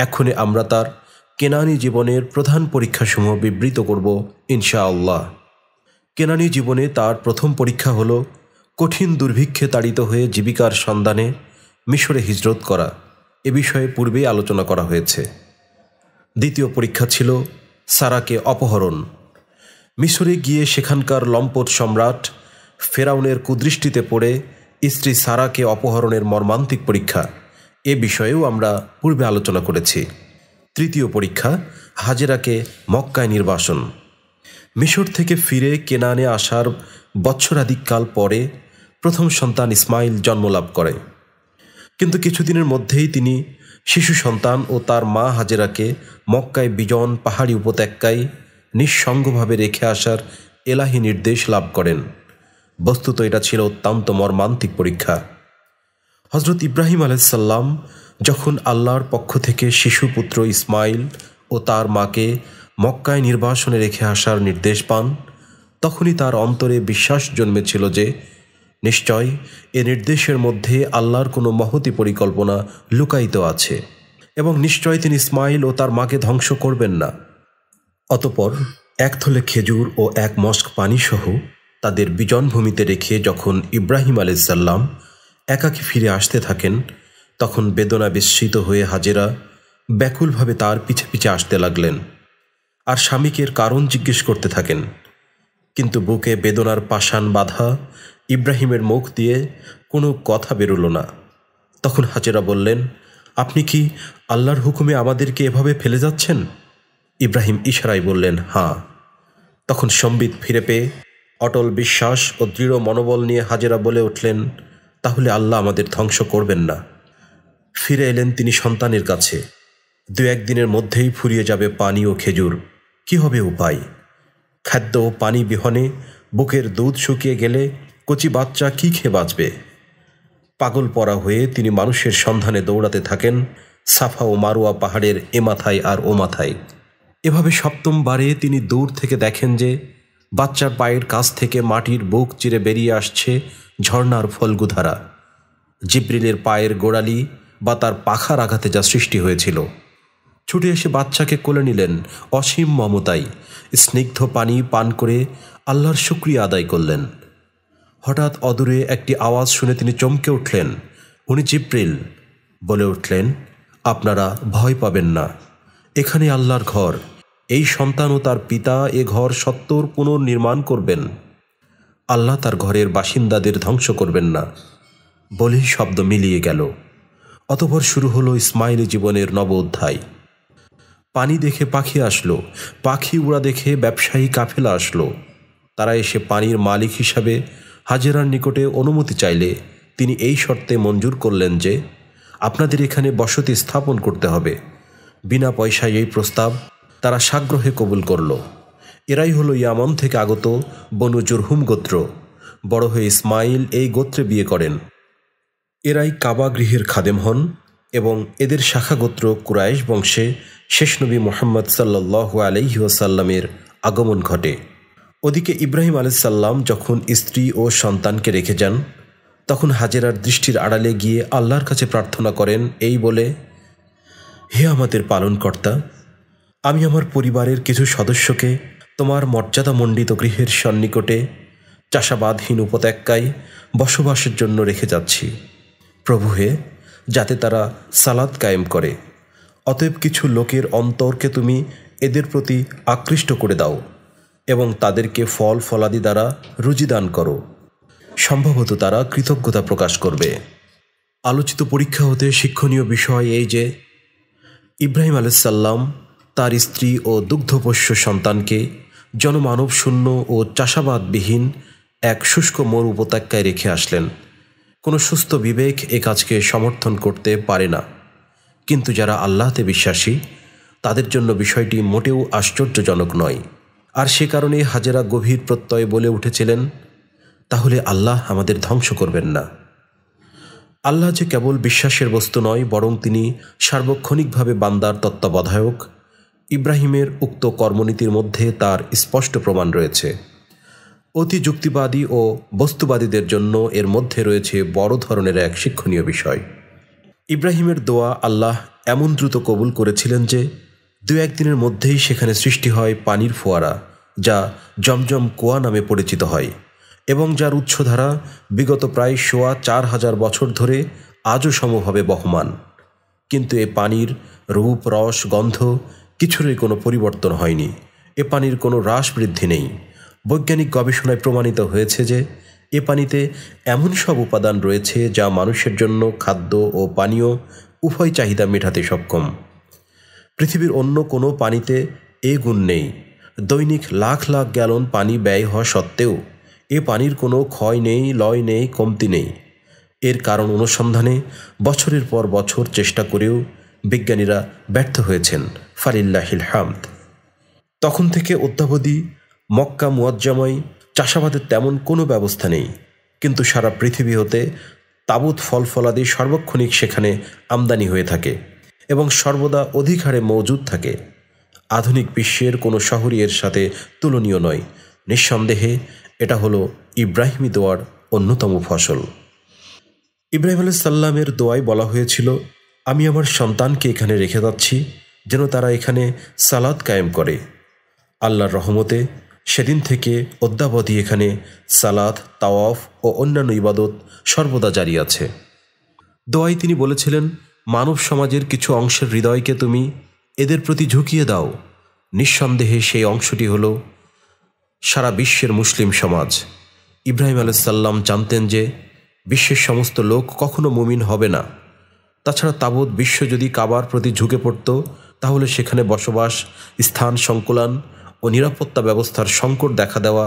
এখনই আমরা তার কেনানি জীবনের প্রধান পরীক্ষাসমূহ বিবৃত করব ইনশাআল্লাহ কেনানি জীবনে তার প্রথম পরীক্ষা হল কঠিন দুর্ভিক্ষে তাড়িত হয়ে জীবিকার সন্ধানে মিশরে হিজরত করা এ বিষয়ে পূর্বেই আলোচনা করা হয়েছে দ্বিতীয় পরীক্ষা ছিল সারাকে অপহরণ মিশরে গিয়ে সেখানকার লম্পট সম্রাট ফেরাউনের কুদৃষ্টিতে পড়ে স্ত্রী সারাকে অপহরণের মর্মান্তিক পরীক্ষা এ বিষয়েও আমরা পূর্বে আলোচনা করেছি তৃতীয় পরীক্ষা হাজেরাকে মক্কায় নির্বাসন মিশর থেকে ফিরে কেনানে আসার বৎসরাধিককাল পরে প্রথম সন্তান ইসমাইল জন্মলাভ করে কিন্তু কিছুদিনের মধ্যেই তিনি শিশু সন্তান ও তার মা হাজেরাকে মক্কায় বিজন পাহাড়ি উপত্যকায় নিঃসঙ্গভাবে রেখে আসার এলাহি নির্দেশ লাভ করেন বস্তুত এটা ছিল অত্যন্ত মর্মান্তিক পরীক্ষা হজরত ইব্রাহিম আলাইসাল্লাম যখন আল্লাহর পক্ষ থেকে শিশুপুত্র ইসমাইল ও তার মাকে মক্কায় নির্বাসনে রেখে আসার নির্দেশ পান তখনই তার অন্তরে বিশ্বাস জন্মেছিল যে নিশ্চয় এ নির্দেশের মধ্যে আল্লাহর কোনো মহতি পরিকল্পনা লুকায়িত আছে এবং নিশ্চয় তিনি ইসমাইল ও তার মাকে ধ্বংস করবেন না অতপর এক থলে খেজুর ও এক মস্ক পানিসহ তাদের বিজনভূমিতে রেখে যখন ইব্রাহিম সাল্লাম একাকি ফিরে আসতে থাকেন তখন বেদনা বিস্মিত হয়ে হাজেরা ব্যাকুলভাবে তার পিছে পিছে আসতে লাগলেন আর স্বামীকের কারণ জিজ্ঞেস করতে থাকেন কিন্তু বুকে বেদনার পাষাণ বাধা ইব্রাহিমের মুখ দিয়ে কোনো কথা বেরোল না তখন হাজেরা বললেন আপনি কি আল্লাহর হুকুমে আমাদেরকে এভাবে ফেলে যাচ্ছেন ইব্রাহিম ইশারায় বললেন হাঁ তখন সম্বিত ফিরে পেয়ে অটল বিশ্বাস ও দৃঢ় মনোবল নিয়ে হাজেরা বলে উঠলেন তাহলে আল্লাহ আমাদের ধ্বংস করবেন না ফিরে এলেন তিনি সন্তানের কাছে দু একদিনের মধ্যেই ফুরিয়ে যাবে পানি ও খেজুর কি হবে উপায় খাদ্য ও পানি বিহনে বুকের দুধ শুকিয়ে গেলে কচি বাচ্চা কী খেয়ে বাঁচবে পাগল পরা হয়ে তিনি মানুষের সন্ধানে দৌড়াতে থাকেন সাফা ও মারুয়া পাহাড়ের এ মাথায় আর ও মাথায় এভাবে সপ্তমবারে তিনি দূর থেকে দেখেন যে বাচ্চার পায়ের কাছ থেকে মাটির বুক চিরে বেরিয়ে আসছে ঝর্নার ফলগুধারা জিব্রিলের পায়ের গোড়ালি বা তার পাখার আঘাতে যা সৃষ্টি হয়েছিল ছুটে এসে বাচ্চাকে কোলে নিলেন অসীম মমতাই স্নিগ্ধ পানি পান করে আল্লাহর শুক্রিয়া আদায় করলেন হঠাৎ অদূরে একটি আওয়াজ শুনে তিনি চমকে উঠলেন উনি জিপ্রিল বলে উঠলেন আপনারা ভয় পাবেন না এখানে আল্লাহর ঘর এই সন্তান ও তার পিতা এ ঘর সত্তর পুনর্নির্মাণ করবেন আল্লাহ তার ঘরের বাসিন্দাদের ধ্বংস করবেন না বলেই শব্দ মিলিয়ে গেল অতপর শুরু হলো ইসমাইল জীবনের নব অধ্যায় পানি দেখে পাখি আসলো পাখি উড়া দেখে ব্যবসায়ী কাফেলা আসলো তারা এসে পানির মালিক হিসাবে হাজেরার নিকটে অনুমতি চাইলে তিনি এই শর্তে মঞ্জুর করলেন যে আপনাদের এখানে বসতি স্থাপন করতে হবে বিনা পয়সায় এই প্রস্তাব তারা সাগ্রহে কবুল করল এরাই হলো ইয়ামন থেকে আগত বনু জুরহুম গোত্র বড় হয়ে ইসমাইল এই গোত্রে বিয়ে করেন এরাই কাবা গৃহের খাদেম হন এবং এদের শাখাগোত্র কুরায়েশ বংশে শেষনবী মোহাম্মদ সাল্লাহ আলহিউসাল্লামের আগমন ঘটে ওদিকে ইব্রাহিম আলাইসাল্লাম যখন স্ত্রী ও সন্তানকে রেখে যান তখন হাজেরার দৃষ্টির আড়ালে গিয়ে আল্লাহর কাছে প্রার্থনা করেন এই বলে হে আমাদের পালনকর্তা আমি আমার পরিবারের কিছু সদস্যকে তোমার মর্যাদামণ্ডিত গৃহের সন্নিকটে চাষাবাদহীন উপত্যকায় বসবাসের জন্য রেখে যাচ্ছি প্রভু হে যাতে তারা সালাদ কায়েম করে অতএব কিছু লোকের অন্তরকে তুমি এদের প্রতি আকৃষ্ট করে দাও এবং তাদেরকে ফল ফলাদি দ্বারা রুজি দান করো সম্ভবত তারা কৃতজ্ঞতা প্রকাশ করবে আলোচিত পরীক্ষা হতে শিক্ষণীয় বিষয় এই যে ইব্রাহিম আলাইসাল্লাম তার স্ত্রী ও দুগ্ধপোষ্য সন্তানকে জনমানবশূন্য ও চাষাবাদবিহীন এক শুষ্ক মরু উপত্যকায় রেখে আসলেন কোনো সুস্থ বিবেক এ কাজকে সমর্থন করতে পারে না কিন্তু যারা আল্লাহতে বিশ্বাসী তাদের জন্য বিষয়টি মোটেও আশ্চর্যজনক নয় আর সে কারণে হাজেরা গভীর প্রত্যয় বলে উঠেছিলেন তাহলে আল্লাহ আমাদের ধ্বংস করবেন না আল্লাহ যে কেবল বিশ্বাসের বস্তু নয় বরং তিনি সার্বক্ষণিকভাবে বান্দার তত্ত্বাবধায়ক ইব্রাহিমের উক্ত কর্মনীতির মধ্যে তার স্পষ্ট প্রমাণ রয়েছে অতি যুক্তিবাদী ও বস্তুবাদীদের জন্য এর মধ্যে রয়েছে বড় ধরনের এক শিক্ষণীয় বিষয় ইব্রাহিমের দোয়া আল্লাহ এমন দ্রুত কবুল করেছিলেন যে দু একদিনের মধ্যেই সেখানে সৃষ্টি হয় পানির ফোয়ারা যা জমজম কুয়া নামে পরিচিত হয় এবং যার উৎসধারা বিগত প্রায় সোয়া চার হাজার বছর ধরে আজও সমভাবে বহমান কিন্তু এ পানির রূপ রস গন্ধ কিছুরই কোনো পরিবর্তন হয়নি এ পানির কোনো হ্রাস বৃদ্ধি নেই বৈজ্ঞানিক গবেষণায় প্রমাণিত হয়েছে যে এ পানিতে এমন সব উপাদান রয়েছে যা মানুষের জন্য খাদ্য ও পানীয় উভয় চাহিদা মেটাতে সক্ষম পৃথিবীর অন্য কোনো পানিতে এ গুণ নেই দৈনিক লাখ লাখ গ্যালন পানি ব্যয় হওয়া সত্ত্বেও এ পানির কোনো ক্ষয় নেই লয় নেই কমতি নেই এর কারণ অনুসন্ধানে বছরের পর বছর চেষ্টা করেও বিজ্ঞানীরা ব্যর্থ হয়েছেন ফালিল্লাহিল হামদ তখন থেকে অদ্যাবধি মক্কা মুয়াজ্জামায় চাষাবাদের তেমন কোনো ব্যবস্থা নেই কিন্তু সারা পৃথিবী হতে তাবুত ফল ফলাদি সর্বক্ষণিক সেখানে আমদানি হয়ে থাকে এবং সর্বদা অধিক হারে মজুদ থাকে আধুনিক বিশ্বের কোনো শহরই এর সাথে তুলনীয় নয় নিঃসন্দেহে এটা হলো ইব্রাহিমী দোয়ার অন্যতম ফসল ইব্রাহিম সাল্লামের দোয়ায় বলা হয়েছিল আমি আমার সন্তানকে এখানে রেখে যাচ্ছি যেন তারা এখানে সালাদ কায়েম করে আল্লাহর রহমতে সেদিন থেকে অদ্যাবধি এখানে সালাদ তাওয়াফ ও অন্যান্য ইবাদত সর্বদা জারি আছে দোয়াই তিনি বলেছিলেন মানব সমাজের কিছু অংশের হৃদয়কে তুমি এদের প্রতি ঝুঁকিয়ে দাও নিঃসন্দেহে সেই অংশটি হল সারা বিশ্বের মুসলিম সমাজ ইব্রাহিম আলাইসাল্লাম জানতেন যে বিশ্বের সমস্ত লোক কখনো মুমিন হবে না তাছাড়া তাবৎ বিশ্ব যদি কাবার প্রতি ঝুঁকে পড়ত তাহলে সেখানে বসবাস স্থান সংকুলান ও নিরাপত্তা ব্যবস্থার সংকট দেখা দেওয়া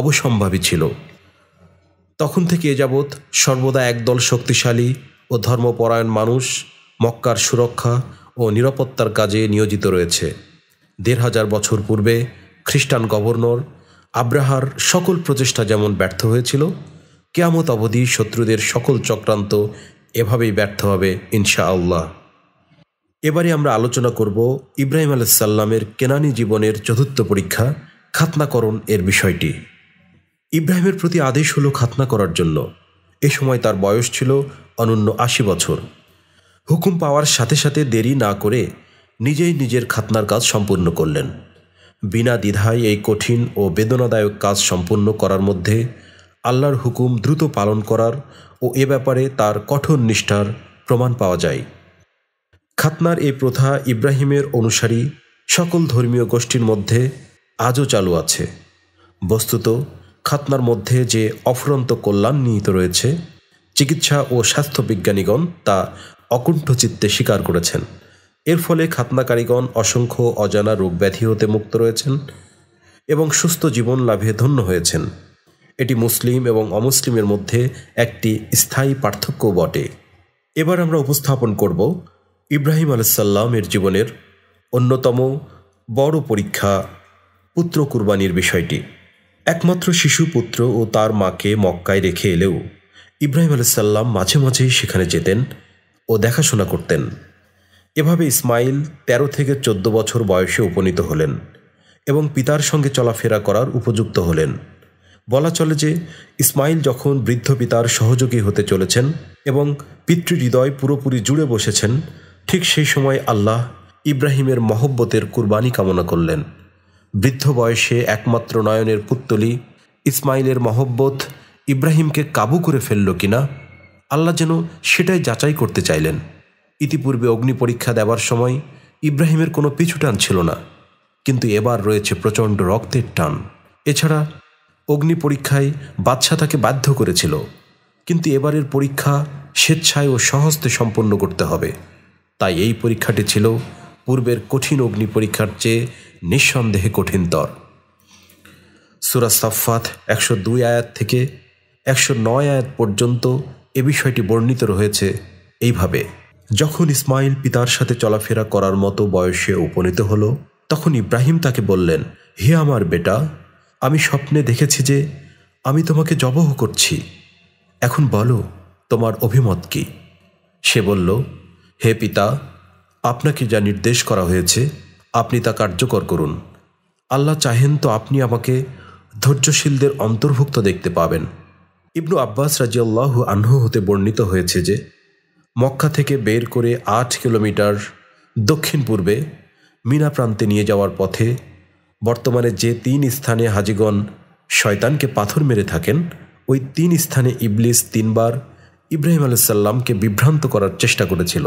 অবসম্ভাবী ছিল তখন থেকে এ যাবৎ সর্বদা একদল শক্তিশালী ও ধর্মপরায়ণ মানুষ মক্কার সুরক্ষা ও নিরাপত্তার কাজে নিয়োজিত রয়েছে দেড় হাজার বছর পূর্বে খ্রিস্টান গভর্নর আব্রাহার সকল প্রচেষ্টা যেমন ব্যর্থ হয়েছিল কেয়ামত অবধি শত্রুদের সকল চক্রান্ত এভাবেই ব্যর্থ হবে ইনশাআল্লাহ এবারে আমরা আলোচনা করব ইব্রাহিম আলাইসাল্লামের কেনানি জীবনের চতুর্থ পরীক্ষা খাতনাকরণ এর বিষয়টি ইব্রাহিমের প্রতি আদেশ হলো খাতনা করার জন্য এ সময় তার বয়স ছিল অনন্য আশি বছর হুকুম পাওয়ার সাথে সাথে দেরি না করে নিজেই নিজের খাতনার কাজ সম্পূর্ণ করলেন বিনা দ্বিধায় এই কঠিন ও বেদনাদায়ক কাজ সম্পূর্ণ করার মধ্যে আল্লাহর হুকুম দ্রুত পালন করার ও এ ব্যাপারে তার কঠোর নিষ্ঠার প্রমাণ পাওয়া যায় খাতনার এই প্রথা ইব্রাহিমের অনুসারী সকল ধর্মীয় গোষ্ঠীর মধ্যে আজও চালু আছে বস্তুত খাতনার মধ্যে যে অফুরন্ত কল্যাণ নিহিত রয়েছে চিকিৎসা ও স্বাস্থ্য বিজ্ঞানীগণ তা অকুণ্ঠচিত্তে স্বীকার করেছেন এর ফলে খাতনাকারীগণ অসংখ্য অজানা রোগ ব্যাধি হতে মুক্ত রয়েছেন এবং সুস্থ জীবন লাভে ধন্য হয়েছেন এটি মুসলিম এবং অমুসলিমের মধ্যে একটি স্থায়ী পার্থক্য বটে এবার আমরা উপস্থাপন করব ইব্রাহিম আলাইসাল্লামের জীবনের অন্যতম বড় পরীক্ষা পুত্র কুরবানির বিষয়টি একমাত্র শিশু পুত্র ও তার মাকে মক্কায় রেখে এলেও ইব্রাহিম আলাইসাল্লাম মাঝে মাঝেই সেখানে যেতেন ও দেখাশোনা করতেন এভাবে ইসমাইল ১৩ থেকে ১৪ বছর বয়সে উপনীত হলেন এবং পিতার সঙ্গে চলাফেরা করার উপযুক্ত হলেন বলা চলে যে ইসমাইল যখন বৃদ্ধ পিতার সহযোগী হতে চলেছেন এবং পিতৃ হৃদয় পুরোপুরি জুড়ে বসেছেন ঠিক সেই সময় আল্লাহ ইব্রাহিমের মহব্বতের কুরবানি কামনা করলেন বৃদ্ধ বয়সে একমাত্র নয়নের পুত্তলি ইসমাইলের মহব্বত ইব্রাহিমকে কাবু করে ফেলল কিনা আল্লাহ যেন সেটাই যাচাই করতে চাইলেন ইতিপূর্বে অগ্নি পরীক্ষা দেওয়ার সময় ইব্রাহিমের কোনো পিছু টান ছিল না কিন্তু এবার রয়েছে প্রচণ্ড রক্তের টান এছাড়া অগ্নি পরীক্ষায় বাদশা তাকে বাধ্য করেছিল কিন্তু এবারের পরীক্ষা স্বেচ্ছায় ও সহস্তে সম্পন্ন করতে হবে তাই এই পরীক্ষাটি ছিল পূর্বের কঠিন অগ্নি পরীক্ষার চেয়ে নিঃসন্দেহে কঠিনতর সুরা সাফাত একশো দুই আয়াত থেকে একশো নয় আয়াত পর্যন্ত এ বিষয়টি বর্ণিত রয়েছে এইভাবে যখন ইসমাইল পিতার সাথে চলাফেরা করার মতো বয়সে উপনীত হল তখন ইব্রাহিম তাকে বললেন হে আমার বেটা আমি স্বপ্নে দেখেছি যে আমি তোমাকে জবহ করছি এখন বলো তোমার অভিমত কি সে বলল হে পিতা আপনাকে যা নির্দেশ করা হয়েছে আপনি তা কার্যকর করুন আল্লাহ চাহেন তো আপনি আমাকে ধৈর্যশীলদের অন্তর্ভুক্ত দেখতে পাবেন ইবনু আব্বাস রাজিয়াল্লাহু আনহু হতে বর্ণিত হয়েছে যে মক্কা থেকে বের করে আট কিলোমিটার দক্ষিণ পূর্বে মিনা প্রান্তে নিয়ে যাওয়ার পথে বর্তমানে যে তিন স্থানে হাজিগণ শয়তানকে পাথর মেরে থাকেন ওই তিন স্থানে ইবলিস তিনবার ইব্রাহিম আলাইসাল্লামকে বিভ্রান্ত করার চেষ্টা করেছিল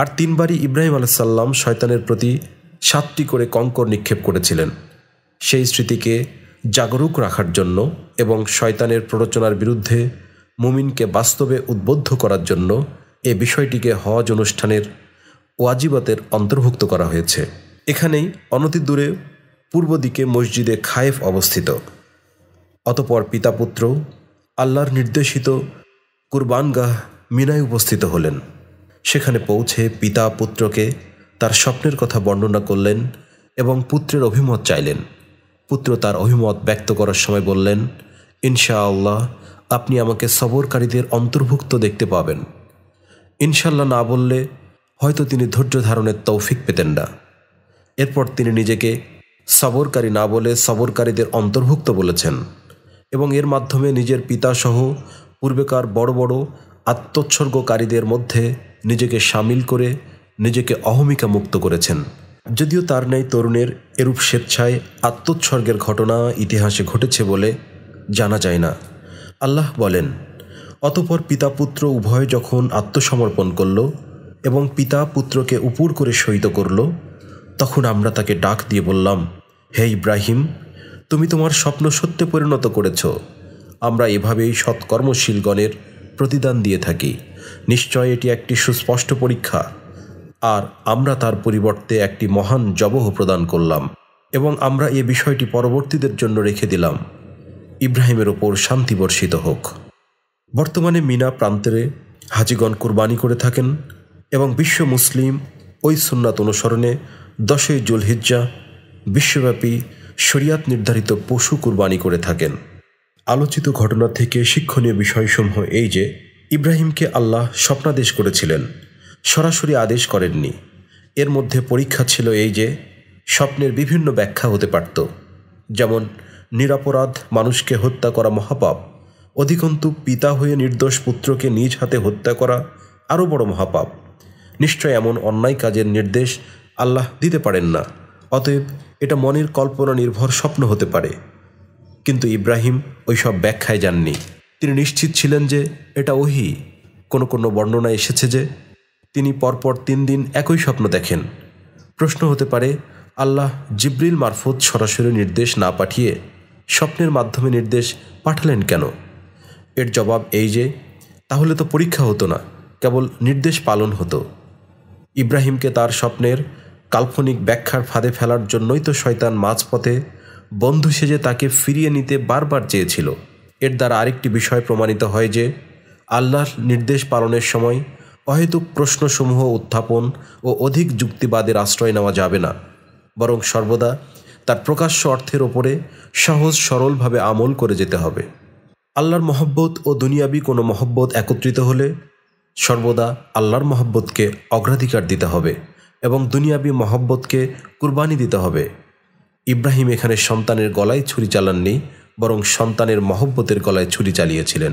আর তিনবারই ইব্রাহিম আলাইসাল্লাম শয়তানের প্রতি সাতটি করে কঙ্কর নিক্ষেপ করেছিলেন সেই স্মৃতিকে জাগরুক রাখার জন্য এবং শয়তানের প্ররোচনার বিরুদ্ধে মুমিনকে বাস্তবে উদ্বুদ্ধ করার জন্য এ বিষয়টিকে হজ অনুষ্ঠানের ওয়াজিবাতের অন্তর্ভুক্ত করা হয়েছে এখানেই অনতিদূরে পূর্ব দিকে মসজিদে খায়েফ অবস্থিত অতপর পিতাপুত্র আল্লাহর নির্দেশিত কুরবানগাহ মিনায় উপস্থিত হলেন সেখানে পৌঁছে পিতা পুত্রকে তার স্বপ্নের কথা বর্ণনা করলেন এবং পুত্রের অভিমত চাইলেন পুত্র তার অভিমত ব্যক্ত করার সময় বললেন ইনশাআল্লাহ আপনি আমাকে সবরকারীদের অন্তর্ভুক্ত দেখতে পাবেন ইনশাল্লাহ না বললে হয়তো তিনি ধৈর্য ধারণের তৌফিক পেতেন না এরপর তিনি নিজেকে সবরকারী না বলে সবরকারীদের অন্তর্ভুক্ত বলেছেন এবং এর মাধ্যমে নিজের পিতাসহ পূর্বেকার বড় বড় আত্মোৎসর্গকারীদের মধ্যে নিজেকে সামিল করে নিজেকে অহমিকা মুক্ত করেছেন যদিও তার ন্যায় তরুণের এরূপ স্বেচ্ছায় আত্মোৎসর্গের ঘটনা ইতিহাসে ঘটেছে বলে জানা যায় না আল্লাহ বলেন অতপর পিতা পুত্র উভয় যখন আত্মসমর্পণ করল এবং পিতা পুত্রকে উপুর করে শহীদ করল তখন আমরা তাকে ডাক দিয়ে বললাম হে ইব্রাহিম তুমি তোমার স্বপ্ন সত্যে পরিণত করেছো আমরা এভাবেই সৎকর্মশীলগণের প্রতিদান দিয়ে থাকি নিশ্চয় এটি একটি সুস্পষ্ট পরীক্ষা আর আমরা তার পরিবর্তে একটি মহান জবহ প্রদান করলাম এবং আমরা এ বিষয়টি পরবর্তীদের জন্য রেখে দিলাম ইব্রাহিমের ওপর শান্তি বর্ষিত হোক বর্তমানে মিনা প্রান্তরে হাজিগণ কোরবানি করে থাকেন এবং বিশ্ব মুসলিম ওই সুন্নাত অনুসরণে দশই জুলহিজ্জা বিশ্বব্যাপী শরিয়াত নির্ধারিত পশু কুরবানি করে থাকেন আলোচিত ঘটনা থেকে শিক্ষণীয় বিষয়সমূহ এই যে ইব্রাহিমকে আল্লাহ স্বপ্নাদেশ করেছিলেন সরাসরি আদেশ করেননি এর মধ্যে পরীক্ষা ছিল এই যে স্বপ্নের বিভিন্ন ব্যাখ্যা হতে পারত যেমন নিরাপরাধ মানুষকে হত্যা করা মহাপাপ অধিকন্তু পিতা হয়ে নির্দোষ পুত্রকে নিজ হাতে হত্যা করা আরও বড় মহাপাপ নিশ্চয় এমন অন্যায় কাজের নির্দেশ আল্লাহ দিতে পারেন না অতএব এটা মনের কল্পনা নির্ভর স্বপ্ন হতে পারে কিন্তু ইব্রাহিম ওইসব ব্যাখ্যায় যাননি তিনি নিশ্চিত ছিলেন যে এটা ওহি কোনো কোনো বর্ণনা এসেছে যে তিনি পরপর তিন দিন একই স্বপ্ন দেখেন প্রশ্ন হতে পারে আল্লাহ জিব্রিল মারফত সরাসরি নির্দেশ না পাঠিয়ে স্বপ্নের মাধ্যমে নির্দেশ পাঠালেন কেন এর জবাব এই যে তাহলে তো পরীক্ষা হতো না কেবল নির্দেশ পালন হতো ইব্রাহিমকে তার স্বপ্নের কাল্পনিক ব্যাখ্যার ফাঁদে ফেলার জন্যই তো শয়তান মাঝপথে বন্ধু সেজে তাকে ফিরিয়ে নিতে বারবার চেয়েছিল এর দ্বারা আরেকটি বিষয় প্রমাণিত হয় যে আল্লাহর নির্দেশ পালনের সময় অহেতুক প্রশ্নসমূহ উত্থাপন ও অধিক যুক্তিবাদের আশ্রয় নেওয়া যাবে না বরং সর্বদা তার প্রকাশ্য অর্থের ওপরে সহজ সরলভাবে আমল করে যেতে হবে আল্লাহর মহব্বত ও দুনিয়াবি কোনো মহব্বত একত্রিত হলে সর্বদা আল্লাহর মহব্বতকে অগ্রাধিকার দিতে হবে এবং দুনিয়াবি মহব্বতকে কুরবানি দিতে হবে ইব্রাহিম এখানে সন্তানের গলায় ছুরি চালাননি বরং সন্তানের মহব্বতের গলায় ছুরি চালিয়েছিলেন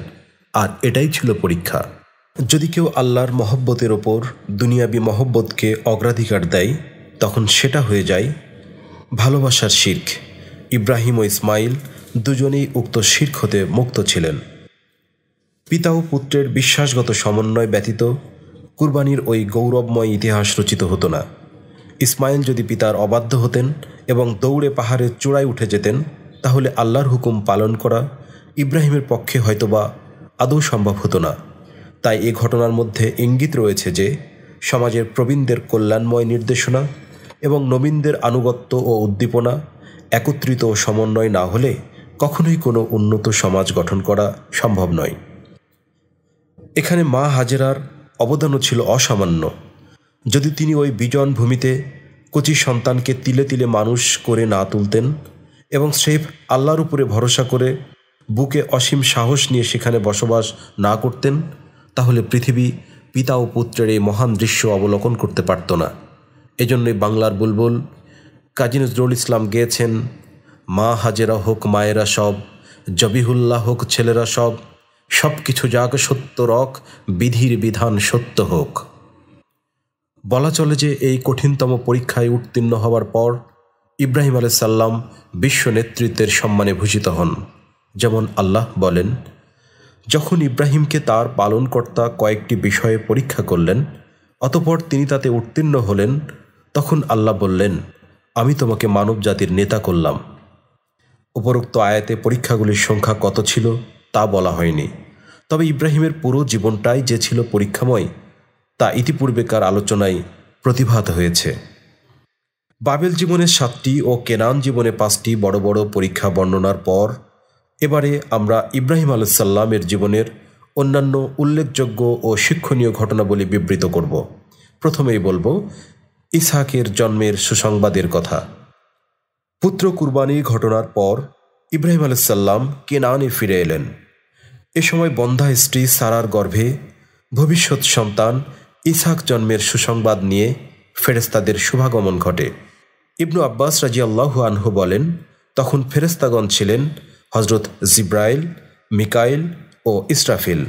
আর এটাই ছিল পরীক্ষা যদি কেউ আল্লাহর মহব্বতের ওপর দুনিয়াবি মহব্বতকে অগ্রাধিকার দেয় তখন সেটা হয়ে যায় ভালোবাসার শির্ক ইব্রাহিম ও ইসমাইল দুজনেই উক্ত শির্ক হতে মুক্ত ছিলেন পিতা ও পুত্রের বিশ্বাসগত সমন্বয় ব্যতীত কুরবানির ওই গৌরবময় ইতিহাস রচিত হতো না ইসমাইল যদি পিতার অবাধ্য হতেন এবং দৌড়ে পাহাড়ের চূড়ায় উঠে যেতেন তাহলে আল্লাহর হুকুম পালন করা ইব্রাহিমের পক্ষে হয়তোবা আদৌ সম্ভব হতো না তাই এ ঘটনার মধ্যে ইঙ্গিত রয়েছে যে সমাজের প্রবীণদের কল্যাণময় নির্দেশনা এবং নবীনদের আনুগত্য ও উদ্দীপনা একত্রিত ও সমন্বয় না হলে কখনোই কোনো উন্নত সমাজ গঠন করা সম্ভব নয় এখানে মা হাজেরার অবদানও ছিল অসামান্য যদি তিনি ওই বিজন ভূমিতে কচি সন্তানকে তিলে তিলে মানুষ করে না তুলতেন এবং সেফ আল্লাহর উপরে ভরসা করে বুকে অসীম সাহস নিয়ে সেখানে বসবাস না করতেন তাহলে পৃথিবী পিতা ও পুত্রের এই মহান দৃশ্য অবলোকন করতে পারত না এজন্যই বাংলার বুলবুল কাজী নজরুল ইসলাম গেয়েছেন মা হাজেরা হোক মায়েরা সব জবিহুল্লাহ হোক ছেলেরা সব সব কিছু যাক সত্য রক বিধির বিধান সত্য হোক বলা চলে যে এই কঠিনতম পরীক্ষায় উত্তীর্ণ হওয়ার পর ইব্রাহিম সাল্লাম বিশ্ব নেতৃত্বের সম্মানে ভূষিত হন যেমন আল্লাহ বলেন যখন ইব্রাহিমকে তার পালনকর্তা কয়েকটি বিষয়ে পরীক্ষা করলেন অতপর তিনি তাতে উত্তীর্ণ হলেন তখন আল্লাহ বললেন আমি তোমাকে মানব জাতির নেতা করলাম উপরোক্ত আয়াতে পরীক্ষাগুলির সংখ্যা কত ছিল তা বলা হয়নি তবে ইব্রাহিমের পুরো জীবনটাই যে ছিল পরীক্ষাময় তা ইতিপূর্বেকার আলোচনায় প্রতিভাত হয়েছে বাবেল জীবনে সাতটি ও কেনান জীবনে পাঁচটি বড় বড় পরীক্ষা বর্ণনার পর এবারে আমরা ইব্রাহিম আলুসাল্লামের জীবনের অন্যান্য উল্লেখযোগ্য ও শিক্ষণীয় ঘটনাবলী বিবৃত করব প্রথমেই বলবো ইসহাকের জন্মের সুসংবাদের কথা পুত্র কুরবানির ঘটনার পর ইব্রাহিম আলুসাল্লাম কেনানে ফিরে এলেন এ সময় বন্ধা স্ত্রী সারার গর্ভে ভবিষ্যৎ সন্তান ইসহাক জন্মের সুসংবাদ নিয়ে ফেরেস্তাদের শুভাগমন ঘটে ইবনু আব্বাস রাজিয়াল্লাহু আনহু বলেন তখন ফেরেস্তাগণ ছিলেন হজরত জিব্রাইল মিকাইল ও ইসরাফিল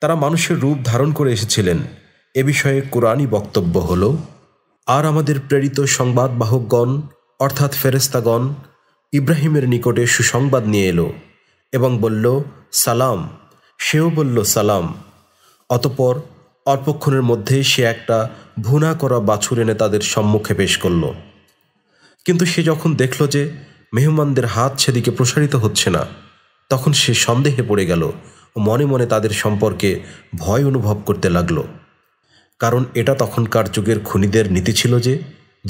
তারা মানুষের রূপ ধারণ করে এসেছিলেন এ বিষয়ে কোরআনই বক্তব্য হল আর আমাদের প্রেরিত সংবাদবাহকগণ অর্থাৎ ফেরেস্তাগণ ইব্রাহিমের নিকটে সুসংবাদ নিয়ে এলো এবং বলল সালাম সেও বলল সালাম অতপর অল্পক্ষণের মধ্যে সে একটা ভুনা করা বাছুর এনে তাদের সম্মুখে পেশ করল কিন্তু সে যখন দেখল যে মেহমানদের হাত সেদিকে প্রসারিত হচ্ছে না তখন সে সন্দেহে পড়ে গেল ও মনে মনে তাদের সম্পর্কে ভয় অনুভব করতে লাগল কারণ এটা তখনকার যুগের খুনিদের নীতি ছিল যে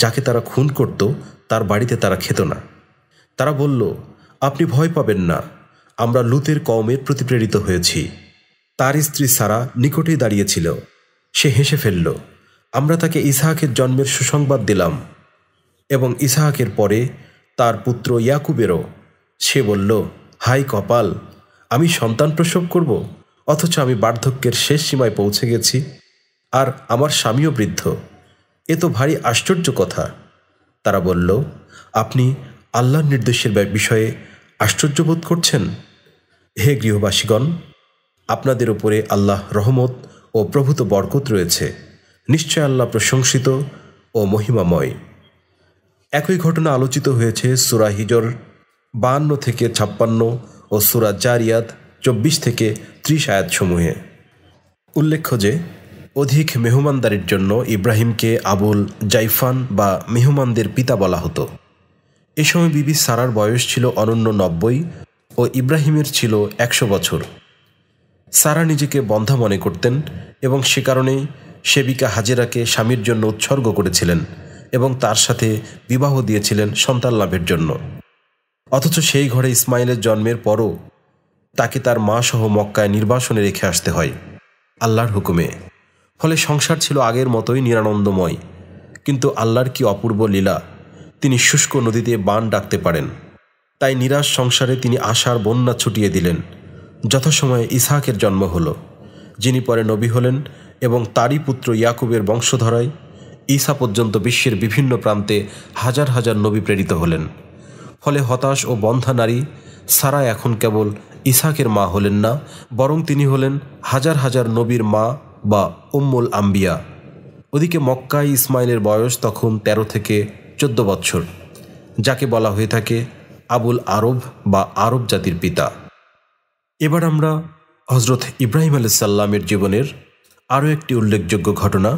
যাকে তারা খুন করত তার বাড়িতে তারা খেত না তারা বলল আপনি ভয় পাবেন না আমরা লুতের কমের প্রতি প্রেরিত হয়েছি তার স্ত্রী সারা নিকটেই দাঁড়িয়েছিল সে হেসে ফেলল আমরা তাকে ইসাহাকের জন্মের সুসংবাদ দিলাম এবং ইসাহাকের পরে তার পুত্র ইয়াকুবেরও সে বলল হাই কপাল আমি সন্তান প্রসব করব অথচ আমি বার্ধক্যের শেষ সীমায় পৌঁছে গেছি আর আমার স্বামীও বৃদ্ধ এ তো ভারী আশ্চর্য কথা তারা বলল আপনি আল্লাহর নির্দেশের বিষয়ে আশ্চর্য বোধ করছেন হে গৃহবাসীগণ আপনাদের উপরে আল্লাহ রহমত ও প্রভূত বরকত রয়েছে নিশ্চয় আল্লাহ প্রশংসিত ও মহিমাময় একই ঘটনা আলোচিত হয়েছে সুরা হিজর বাহান্ন থেকে ছাপ্পান্ন ও সুরা জারিয়াত চব্বিশ থেকে ত্রিশ আয়াতসমূহে উল্লেখ্য যে অধিক মেহমানদারির জন্য ইব্রাহিমকে আবুল জাইফান বা মেহমানদের পিতা বলা হতো এ সময় বিবি সারার বয়স ছিল অনন্য নব্বই ও ইব্রাহিমের ছিল একশো বছর সারা নিজেকে বন্ধা মনে করতেন এবং সে কারণেই সেবিকা হাজেরাকে স্বামীর জন্য উৎসর্গ করেছিলেন এবং তার সাথে বিবাহ দিয়েছিলেন সন্তান লাভের জন্য অথচ সেই ঘরে ইসমাইলের জন্মের পরও তাকে তার মা সহ মক্কায় নির্বাসনে রেখে আসতে হয় আল্লাহর হুকুমে ফলে সংসার ছিল আগের মতোই নিরানন্দময় কিন্তু আল্লাহর কি অপূর্ব লীলা তিনি শুষ্ক নদীতে বান ডাকতে পারেন তাই নিরাশ সংসারে তিনি আশার বন্যা ছুটিয়ে দিলেন যথাসময়ে ইসহাকের জন্ম হল যিনি পরে নবী হলেন এবং তারই পুত্র ইয়াকুবের বংশধরায় ঈসা পর্যন্ত বিশ্বের বিভিন্ন প্রান্তে হাজার হাজার নবী প্রেরিত হলেন ফলে হতাশ ও বন্ধা নারী সারা এখন কেবল ইসাকের মা হলেন না বরং তিনি হলেন হাজার হাজার নবীর মা বা উম্মুল আম্বিয়া ওদিকে মক্কায় ইসমাইলের বয়স তখন ১৩ থেকে চোদ্দ বছর যাকে বলা হয়ে থাকে আবুল আরব বা আরব জাতির পিতা এবার আমরা হজরত ইব্রাহিম আলাইসাল্লামের জীবনের আরও একটি উল্লেখযোগ্য ঘটনা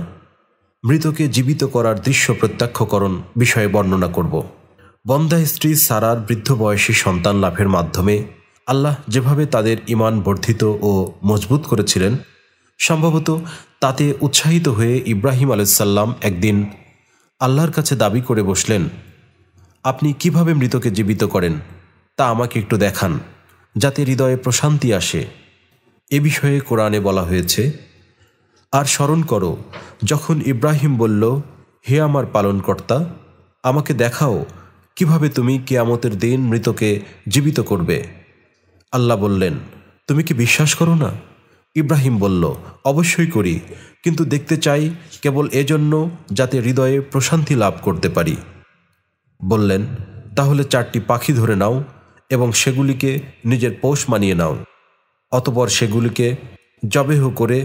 মৃতকে জীবিত করার দৃশ্য প্রত্যক্ষকরণ বিষয়ে বর্ণনা করব বন্দা স্ত্রী সারার বৃদ্ধ বয়সী সন্তান লাভের মাধ্যমে আল্লাহ যেভাবে তাদের ইমান বর্ধিত ও মজবুত করেছিলেন সম্ভবত তাতে উৎসাহিত হয়ে ইব্রাহিম আলাইসাল্লাম একদিন আল্লাহর কাছে দাবি করে বসলেন আপনি কিভাবে মৃতকে জীবিত করেন তা আমাকে একটু দেখান যাতে হৃদয়ে প্রশান্তি আসে এ বিষয়ে কোরআনে বলা হয়েছে আর স্মরণ করো যখন ইব্রাহিম বলল হে আমার পালনকর্তা আমাকে দেখাও কিভাবে তুমি কেয়ামতের দিন মৃতকে জীবিত করবে আল্লাহ বললেন তুমি কি বিশ্বাস করো না ইব্রাহিম বলল অবশ্যই করি কিন্তু দেখতে চাই কেবল এজন্য যাতে হৃদয়ে প্রশান্তি লাভ করতে পারি বললেন তাহলে চারটি পাখি ধরে নাও এবং সেগুলিকে নিজের পোষ মানিয়ে নাও অতপর সেগুলিকে জবেহ করে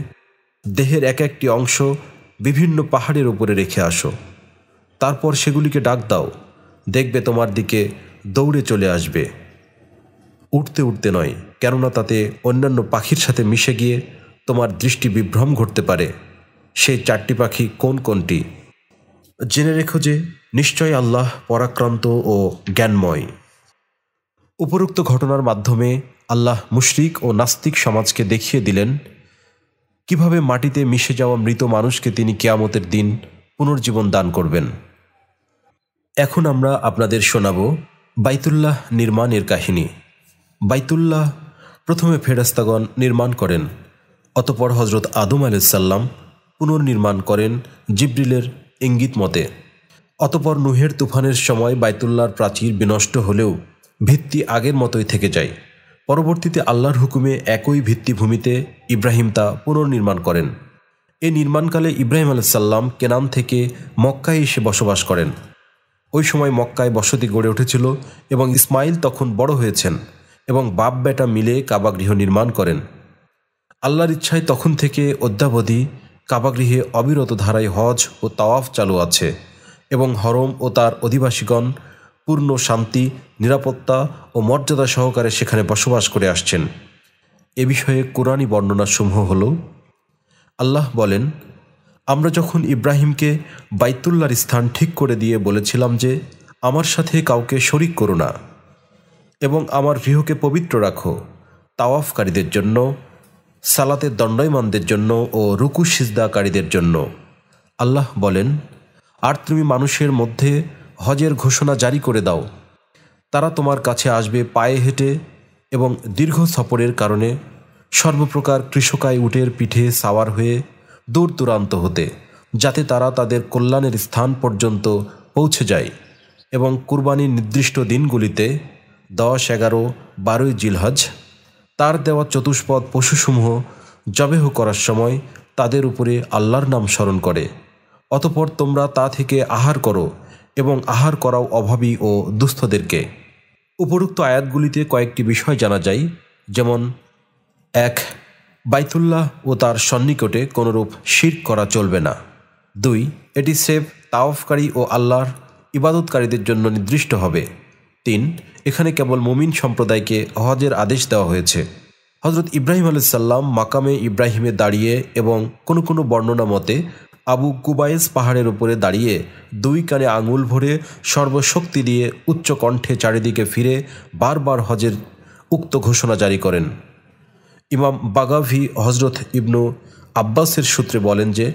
দেহের এক একটি অংশ বিভিন্ন পাহাড়ের উপরে রেখে আসো তারপর সেগুলিকে ডাক দাও দেখবে তোমার দিকে দৌড়ে চলে আসবে উঠতে উঠতে নয় কেননা তাতে অন্যান্য পাখির সাথে মিশে গিয়ে তোমার দৃষ্টি বিভ্রম ঘটতে পারে সেই চারটি পাখি কোন কোনটি জেনে রেখো যে নিশ্চয় আল্লাহ পরাক্রান্ত ও জ্ঞানময় উপরোক্ত ঘটনার মাধ্যমে আল্লাহ মুশরিক ও নাস্তিক সমাজকে দেখিয়ে দিলেন কিভাবে মাটিতে মিশে যাওয়া মৃত মানুষকে তিনি কেয়ামতের দিন পুনর্জীবন দান করবেন এখন আমরা আপনাদের শোনাব বাইতুল্লাহ নির্মাণের কাহিনী বাইতুল্লাহ প্রথমে ফেরাস্তাগণ নির্মাণ করেন অতপর হজরত আদম আলাইসাল্লাম পুনর্নির্মাণ করেন জিব্রিলের ইঙ্গিত মতে অতপর নুহের তুফানের সময় বাইতুল্লার প্রাচীর বিনষ্ট হলেও ভিত্তি আগের মতোই থেকে যায় পরবর্তীতে আল্লাহর হুকুমে একই ভিত্তিভূমিতে ইব্রাহিম তা পুনর্নির্মাণ করেন এ নির্মাণকালে ইব্রাহিম আলাইসাল্লাম কেনান থেকে মক্কায় এসে বসবাস করেন ওই সময় মক্কায় বসতি গড়ে উঠেছিল এবং ইসমাইল তখন বড় হয়েছেন এবং বাপ বেটা মিলে কাবাগৃহ নির্মাণ করেন আল্লাহর ইচ্ছায় তখন থেকে অদ্যাবধি কাবাগৃহে অবিরত ধারায় হজ ও তাওয়াফ চালু আছে এবং হরম ও তার অধিবাসীগণ পূর্ণ শান্তি নিরাপত্তা ও মর্যাদা সহকারে সেখানে বসবাস করে আসছেন এ বিষয়ে কোরআনী বর্ণনাসমূহ হল আল্লাহ বলেন আমরা যখন ইব্রাহিমকে বাইতুল্লার স্থান ঠিক করে দিয়ে বলেছিলাম যে আমার সাথে কাউকে শরিক করো না এবং আমার গৃহকে পবিত্র রাখো তাওয়াফকারীদের জন্য সালাতের দণ্ডয়মানদের জন্য ও রুকু সিজদাকারীদের জন্য আল্লাহ বলেন আর তুমি মানুষের মধ্যে হজের ঘোষণা জারি করে দাও তারা তোমার কাছে আসবে পায়ে হেঁটে এবং দীর্ঘ সফরের কারণে সর্বপ্রকার কৃষকায় উটের পিঠে সাওয়ার হয়ে দূর দূরান্ত হতে যাতে তারা তাদের কল্যাণের স্থান পর্যন্ত পৌঁছে যায় এবং কুরবানির নির্দিষ্ট দিনগুলিতে দশ এগারো বারোই জিলহজ তার দেওয়া চতুষ্পদ পশুসমূহ জবেহ করার সময় তাদের উপরে আল্লাহর নাম স্মরণ করে অতপর তোমরা তা থেকে আহার করো এবং আহার করাও অভাবী ও দুস্থদেরকে উপরোক্ত আয়াতগুলিতে কয়েকটি বিষয় জানা যায় যেমন এক বাইতুল্লাহ ও তার সন্নিকটে কোনোরূপ শির করা চলবে না দুই এটি সেফ তাওফকারী ও আল্লাহর ইবাদতকারীদের জন্য নির্দিষ্ট হবে তিন এখানে কেবল মুমিন সম্প্রদায়কে হজের আদেশ দেওয়া হয়েছে হজরত ইব্রাহিম আলুসাল্লাম মাকামে ইব্রাহিমে দাঁড়িয়ে এবং কোনো কোনো বর্ণনা মতে আবু কুবায়েস পাহাড়ের উপরে দাঁড়িয়ে দুই কানে আঙুল ভরে সর্বশক্তি দিয়ে উচ্চ কণ্ঠে চারিদিকে ফিরে বারবার হজের উক্ত ঘোষণা জারি করেন ইমাম বাগাভি হজরত ইবনু আব্বাসের সূত্রে বলেন যে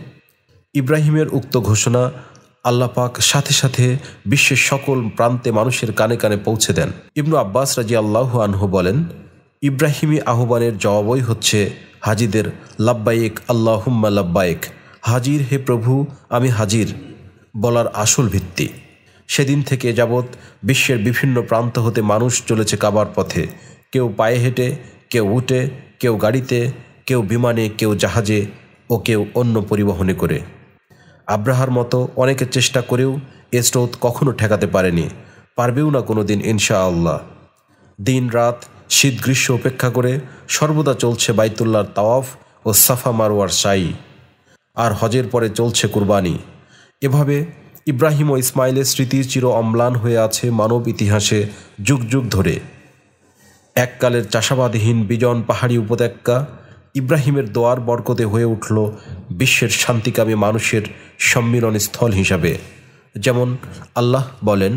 ইব্রাহিমের উক্ত ঘোষণা আল্লাপাক সাথে সাথে বিশ্বের সকল প্রান্তে মানুষের কানে কানে পৌঁছে দেন ইবনু আব্বাস রাজি আল্লাহ আনহু বলেন ইব্রাহিমী আহ্বানের জবাবই হচ্ছে হাজিদের লাব্বায়েক আল্লাহুম্মা লাব্বায়েক হাজির হে প্রভু আমি হাজির বলার আসল ভিত্তি সেদিন থেকে যাবৎ বিশ্বের বিভিন্ন প্রান্ত হতে মানুষ চলেছে কাবার পথে কেউ পায়ে হেঁটে কেউ উঠে কেউ গাড়িতে কেউ বিমানে কেউ জাহাজে ও কেউ অন্য পরিবহনে করে আব্রাহার মতো অনেকে চেষ্টা করেও এ স্রোত কখনো ঠেকাতে পারেনি পারবেও না কোনো দিন ইনশাআল্লাহ দিন রাত শীত গ্রীষ্ম উপেক্ষা করে সর্বদা চলছে বাইতুল্লার তাওয়াফ ও সাফা মারোয়ার সাই আর হজের পরে চলছে কুরবানি এভাবে ইব্রাহিম ও ইসমাইলের স্মৃতি চির অম্লান হয়ে আছে মানব ইতিহাসে যুগ যুগ ধরে এককালের চাষাবাদহীন বিজন পাহাড়ি উপত্যকা ইব্রাহিমের দোয়ার বরকতে হয়ে উঠল বিশ্বের শান্তিকামী মানুষের সম্মিলন স্থল হিসাবে যেমন আল্লাহ বলেন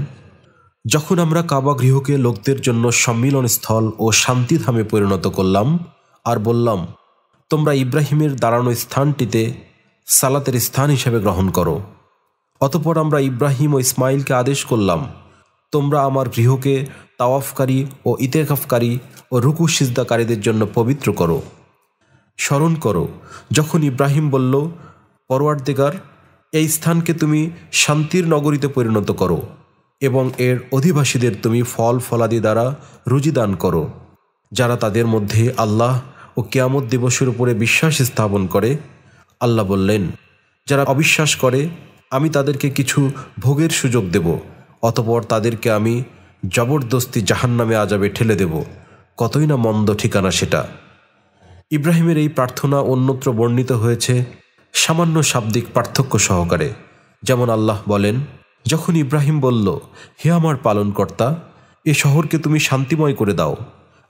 যখন আমরা কাবা গৃহকে লোকদের জন্য সম্মিলন স্থল ও শান্তিধামে পরিণত করলাম আর বললাম তোমরা ইব্রাহিমের দাঁড়ানো স্থানটিতে সালাতের স্থান হিসেবে গ্রহণ করো অতপর আমরা ইব্রাহিম ও ইসমাইলকে আদেশ করলাম তোমরা আমার গৃহকে তাওয়াফকারী ও ইতেকাফকারী ও রুকু সিজদাকারীদের জন্য পবিত্র করো স্মরণ করো যখন ইব্রাহিম বলল পরওয়ার্দেগার এই স্থানকে তুমি শান্তির নগরীতে পরিণত করো এবং এর অধিবাসীদের তুমি ফল ফলাদি দ্বারা রুজি দান করো যারা তাদের মধ্যে আল্লাহ ও কেয়ামত দিবসের উপরে বিশ্বাস স্থাপন করে আল্লাহ বললেন যারা অবিশ্বাস করে আমি তাদেরকে কিছু ভোগের সুযোগ দেব অতপর তাদেরকে আমি জবরদস্তি জাহান্নামে আজাবে ঠেলে দেব কতই না মন্দ ঠিকানা সেটা ইব্রাহিমের এই প্রার্থনা অন্যত্র বর্ণিত হয়েছে সামান্য শাব্দিক পার্থক্য সহকারে যেমন আল্লাহ বলেন যখন ইব্রাহিম বলল হে আমার পালনকর্তা এ শহরকে তুমি শান্তিময় করে দাও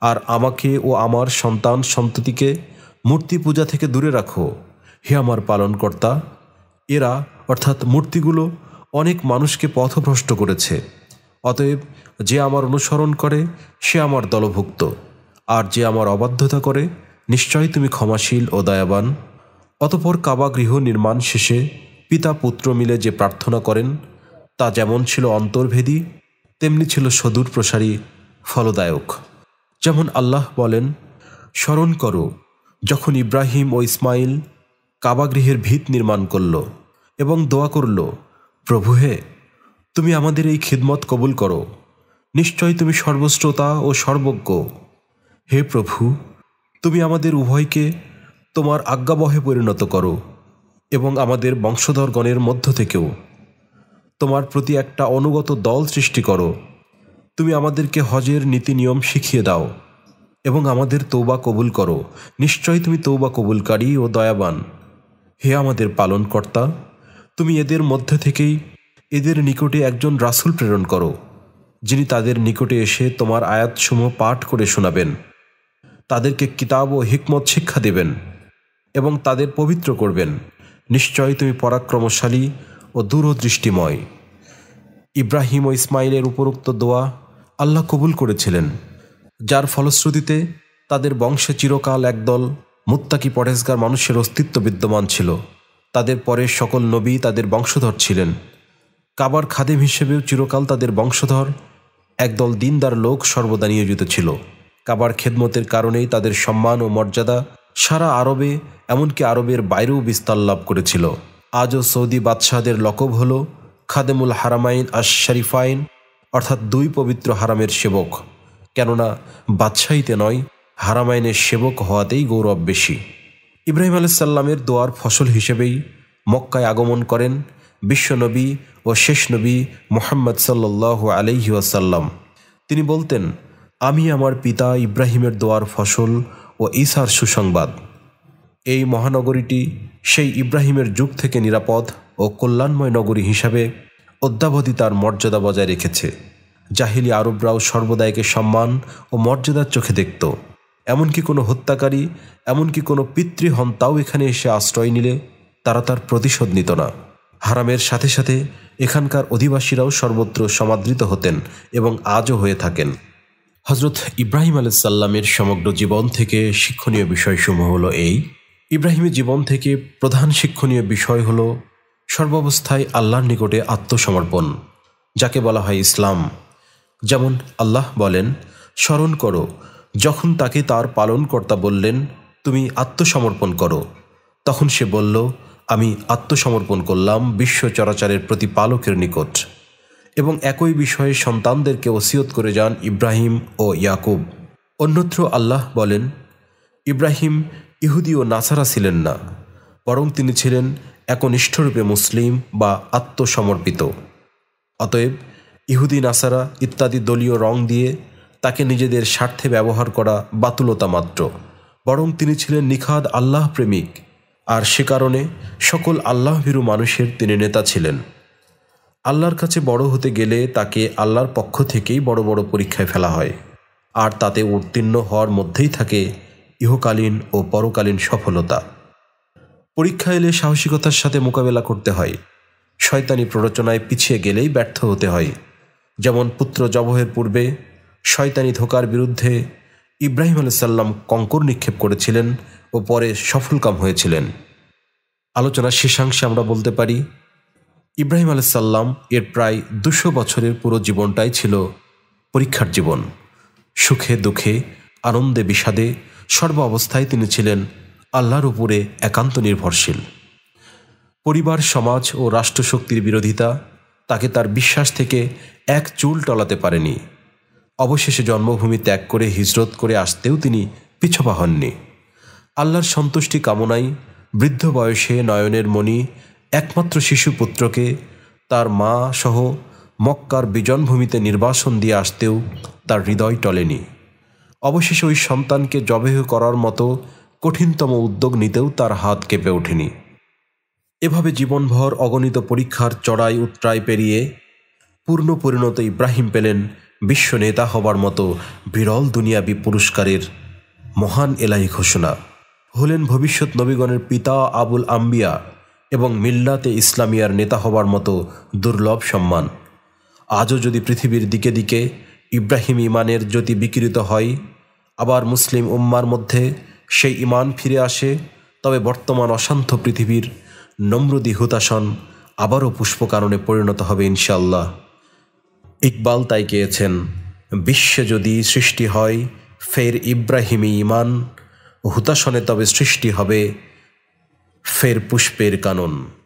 আর আমাকে ও আমার সন্তান সন্ততিকে মূর্তি পূজা থেকে দূরে রাখো হে আমার পালনকর্তা এরা অর্থাৎ মূর্তিগুলো অনেক মানুষকে পথভ্রষ্ট করেছে অতএব যে আমার অনুসরণ করে সে আমার দলভুক্ত আর যে আমার অবাধ্যতা করে নিশ্চয়ই তুমি ক্ষমাশীল ও দয়াবান অতপর কাবা গৃহ নির্মাণ শেষে পিতা পুত্র মিলে যে প্রার্থনা করেন তা যেমন ছিল অন্তর্ভেদী তেমনি ছিল সদূর প্রসারী ফলদায়ক যেমন আল্লাহ বলেন স্মরণ করো যখন ইব্রাহিম ও ইসমাইল কাবাগৃহের ভিত নির্মাণ করল এবং দোয়া করল প্রভু হে তুমি আমাদের এই খিদমত কবুল করো নিশ্চয় তুমি সর্বশ্রোতা ও সর্বজ্ঞ হে প্রভু তুমি আমাদের উভয়কে তোমার আজ্ঞাবহে পরিণত করো এবং আমাদের বংশধরগণের মধ্য থেকেও তোমার প্রতি একটা অনুগত দল সৃষ্টি করো তুমি আমাদেরকে হজের নীতি নিয়ম শিখিয়ে দাও এবং আমাদের তৌবা কবুল করো নিশ্চয় তুমি তৌবা কবুলকারী ও দয়াবান হে আমাদের পালনকর্তা তুমি এদের মধ্য থেকেই এদের নিকটে একজন রাসুল প্রেরণ করো যিনি তাদের নিকটে এসে তোমার আয়াতসমূহ পাঠ করে শোনাবেন তাদেরকে কিতাব ও হিকমত শিক্ষা দেবেন এবং তাদের পবিত্র করবেন নিশ্চয় তুমি পরাক্রমশালী ও দূরদৃষ্টিময় ইব্রাহিম ও ইসমাইলের উপরোক্ত দোয়া আল্লাহ কবুল করেছিলেন যার ফলশ্রুতিতে তাদের বংশে চিরকাল একদল মুত্তাকি পরেজগার মানুষের অস্তিত্ব বিদ্যমান ছিল তাদের পরের সকল নবী তাদের বংশধর ছিলেন কাবার খাদেম হিসেবেও চিরকাল তাদের বংশধর একদল দিনদার লোক সর্বদা নিয়োজিত ছিল কাবার খেদমতের কারণেই তাদের সম্মান ও মর্যাদা সারা আরবে এমনকি আরবের বাইরেও বিস্তার লাভ করেছিল আজও সৌদি বাদশাহদের লকব হল খাদেমুল হারামাইন আর শরিফাইন অর্থাৎ দুই পবিত্র হারামের সেবক কেননা বাদশাহীতে নয় হারামাইনের সেবক হওয়াতেই গৌরব বেশি ইব্রাহিম আলাইসাল্লামের দোয়ার ফসল হিসেবেই মক্কায় আগমন করেন বিশ্বনবী ও শেষ নবী মোহাম্মদ সাল্লাহ আলহি আসাল্লাম তিনি বলতেন আমি আমার পিতা ইব্রাহিমের দোয়ার ফসল ও ইসার সুসংবাদ এই মহানগরীটি সেই ইব্রাহিমের যুগ থেকে নিরাপদ ও কল্যাণময় নগরী হিসাবে অদ্যাবধি তার মর্যাদা বজায় রেখেছে জাহিলি আরবরাও সর্বদায়কে সম্মান ও মর্যাদার চোখে দেখত এমনকি কোনো হত্যাকারী এমনকি কোনো পিতৃহন্তাও এখানে এসে আশ্রয় নিলে তারা তার প্রতিশোধ নিত না হারামের সাথে সাথে এখানকার অধিবাসীরাও সর্বত্র সমাদৃত হতেন এবং আজও হয়ে থাকেন হজরত ইব্রাহিম আলাইসাল্লামের সমগ্র জীবন থেকে শিক্ষণীয় বিষয়সমূহ হলো এই ইব্রাহিমের জীবন থেকে প্রধান শিক্ষণীয় বিষয় হল সর্বাবস্থায় আল্লাহর নিকটে আত্মসমর্পণ যাকে বলা হয় ইসলাম যেমন আল্লাহ বলেন স্মরণ করো যখন তাকে তার পালনকর্তা বললেন তুমি আত্মসমর্পণ করো তখন সে বলল আমি আত্মসমর্পণ করলাম বিশ্ব চরাচারের প্রতিপালকের নিকট এবং একই বিষয়ে সন্তানদেরকে ওসিয়ত করে যান ইব্রাহিম ও ইয়াকুব অন্যত্র আল্লাহ বলেন ইব্রাহিম ইহুদি ও নাসারা ছিলেন না বরং তিনি ছিলেন একনিষ্ঠরূপে মুসলিম বা আত্মসমর্পিত অতএব ইহুদি নাসারা ইত্যাদি দলীয় রং দিয়ে তাকে নিজেদের স্বার্থে ব্যবহার করা বাতুলতা মাত্র বরং তিনি ছিলেন নিখাদ আল্লাহ প্রেমিক আর সে কারণে সকল আল্লাহ ভীরু মানুষের তিনি নেতা ছিলেন আল্লাহর কাছে বড় হতে গেলে তাকে আল্লাহর পক্ষ থেকেই বড় বড় পরীক্ষায় ফেলা হয় আর তাতে উত্তীর্ণ হওয়ার মধ্যেই থাকে ইহকালীন ও পরকালীন সফলতা পরীক্ষা এলে সাহসিকতার সাথে মোকাবেলা করতে হয় শয়তানি প্ররোচনায় পিছিয়ে গেলেই ব্যর্থ হতে হয় যেমন পুত্র জবহের পূর্বে শয়তানি ধোকার বিরুদ্ধে ইব্রাহিম আলাইসাল্লাম কঙ্কর নিক্ষেপ করেছিলেন ও পরে সফলকাম হয়েছিলেন আলোচনার শেষাংশে আমরা বলতে পারি ইব্রাহিম আলাইসাল্লাম এর প্রায় দুশো বছরের পুরো জীবনটাই ছিল পরীক্ষার জীবন সুখে দুঃখে আনন্দে বিষাদে সর্ব অবস্থায় তিনি ছিলেন আল্লাহর উপরে একান্ত নির্ভরশীল পরিবার সমাজ ও রাষ্ট্রশক্তির বিরোধিতা তাকে তার বিশ্বাস থেকে এক চুল টলাতে পারেনি অবশেষে জন্মভূমি ত্যাগ করে হিজরত করে আসতেও তিনি পিছপা হননি আল্লাহর সন্তুষ্টি কামনাই বৃদ্ধ বয়সে নয়নের মণি একমাত্র শিশু পুত্রকে তার মা সহ মক্কার বিজনভূমিতে নির্বাসন দিয়ে আসতেও তার হৃদয় টলেনি অবশেষে ওই সন্তানকে জবেহ করার মতো কঠিনতম উদ্যোগ নিতেও তার হাত কেঁপে ওঠেনি এভাবে জীবনভর অগণিত পরীক্ষার চড়াই উত্রায় পেরিয়ে পূর্ণ পরিণত ইব্রাহিম পেলেন বিশ্ব নেতা হবার মতো বিরল দুনিয়াবি পুরস্কারের মহান এলাহি ঘোষণা হলেন ভবিষ্যৎ নবীগণের পিতা আবুল আম্বিয়া এবং মিল্লাতে ইসলামিয়ার নেতা হবার মতো দুর্লভ সম্মান আজও যদি পৃথিবীর দিকে দিকে ইব্রাহিম ইমানের জ্যোতি বিকৃত হয় আবার মুসলিম উম্মার মধ্যে সেই ইমান ফিরে আসে তবে বর্তমান অশান্ত পৃথিবীর নমরুদি হুতাসন আবারও পুষ্পকারণে পরিণত হবে ইনশাল্লাহ ইকবাল তাই গেয়েছেন বিশ্বে যদি সৃষ্টি হয় ফের ইব্রাহিমি ইমান হুতাশনে তবে সৃষ্টি হবে ফের পুষ্পের কানন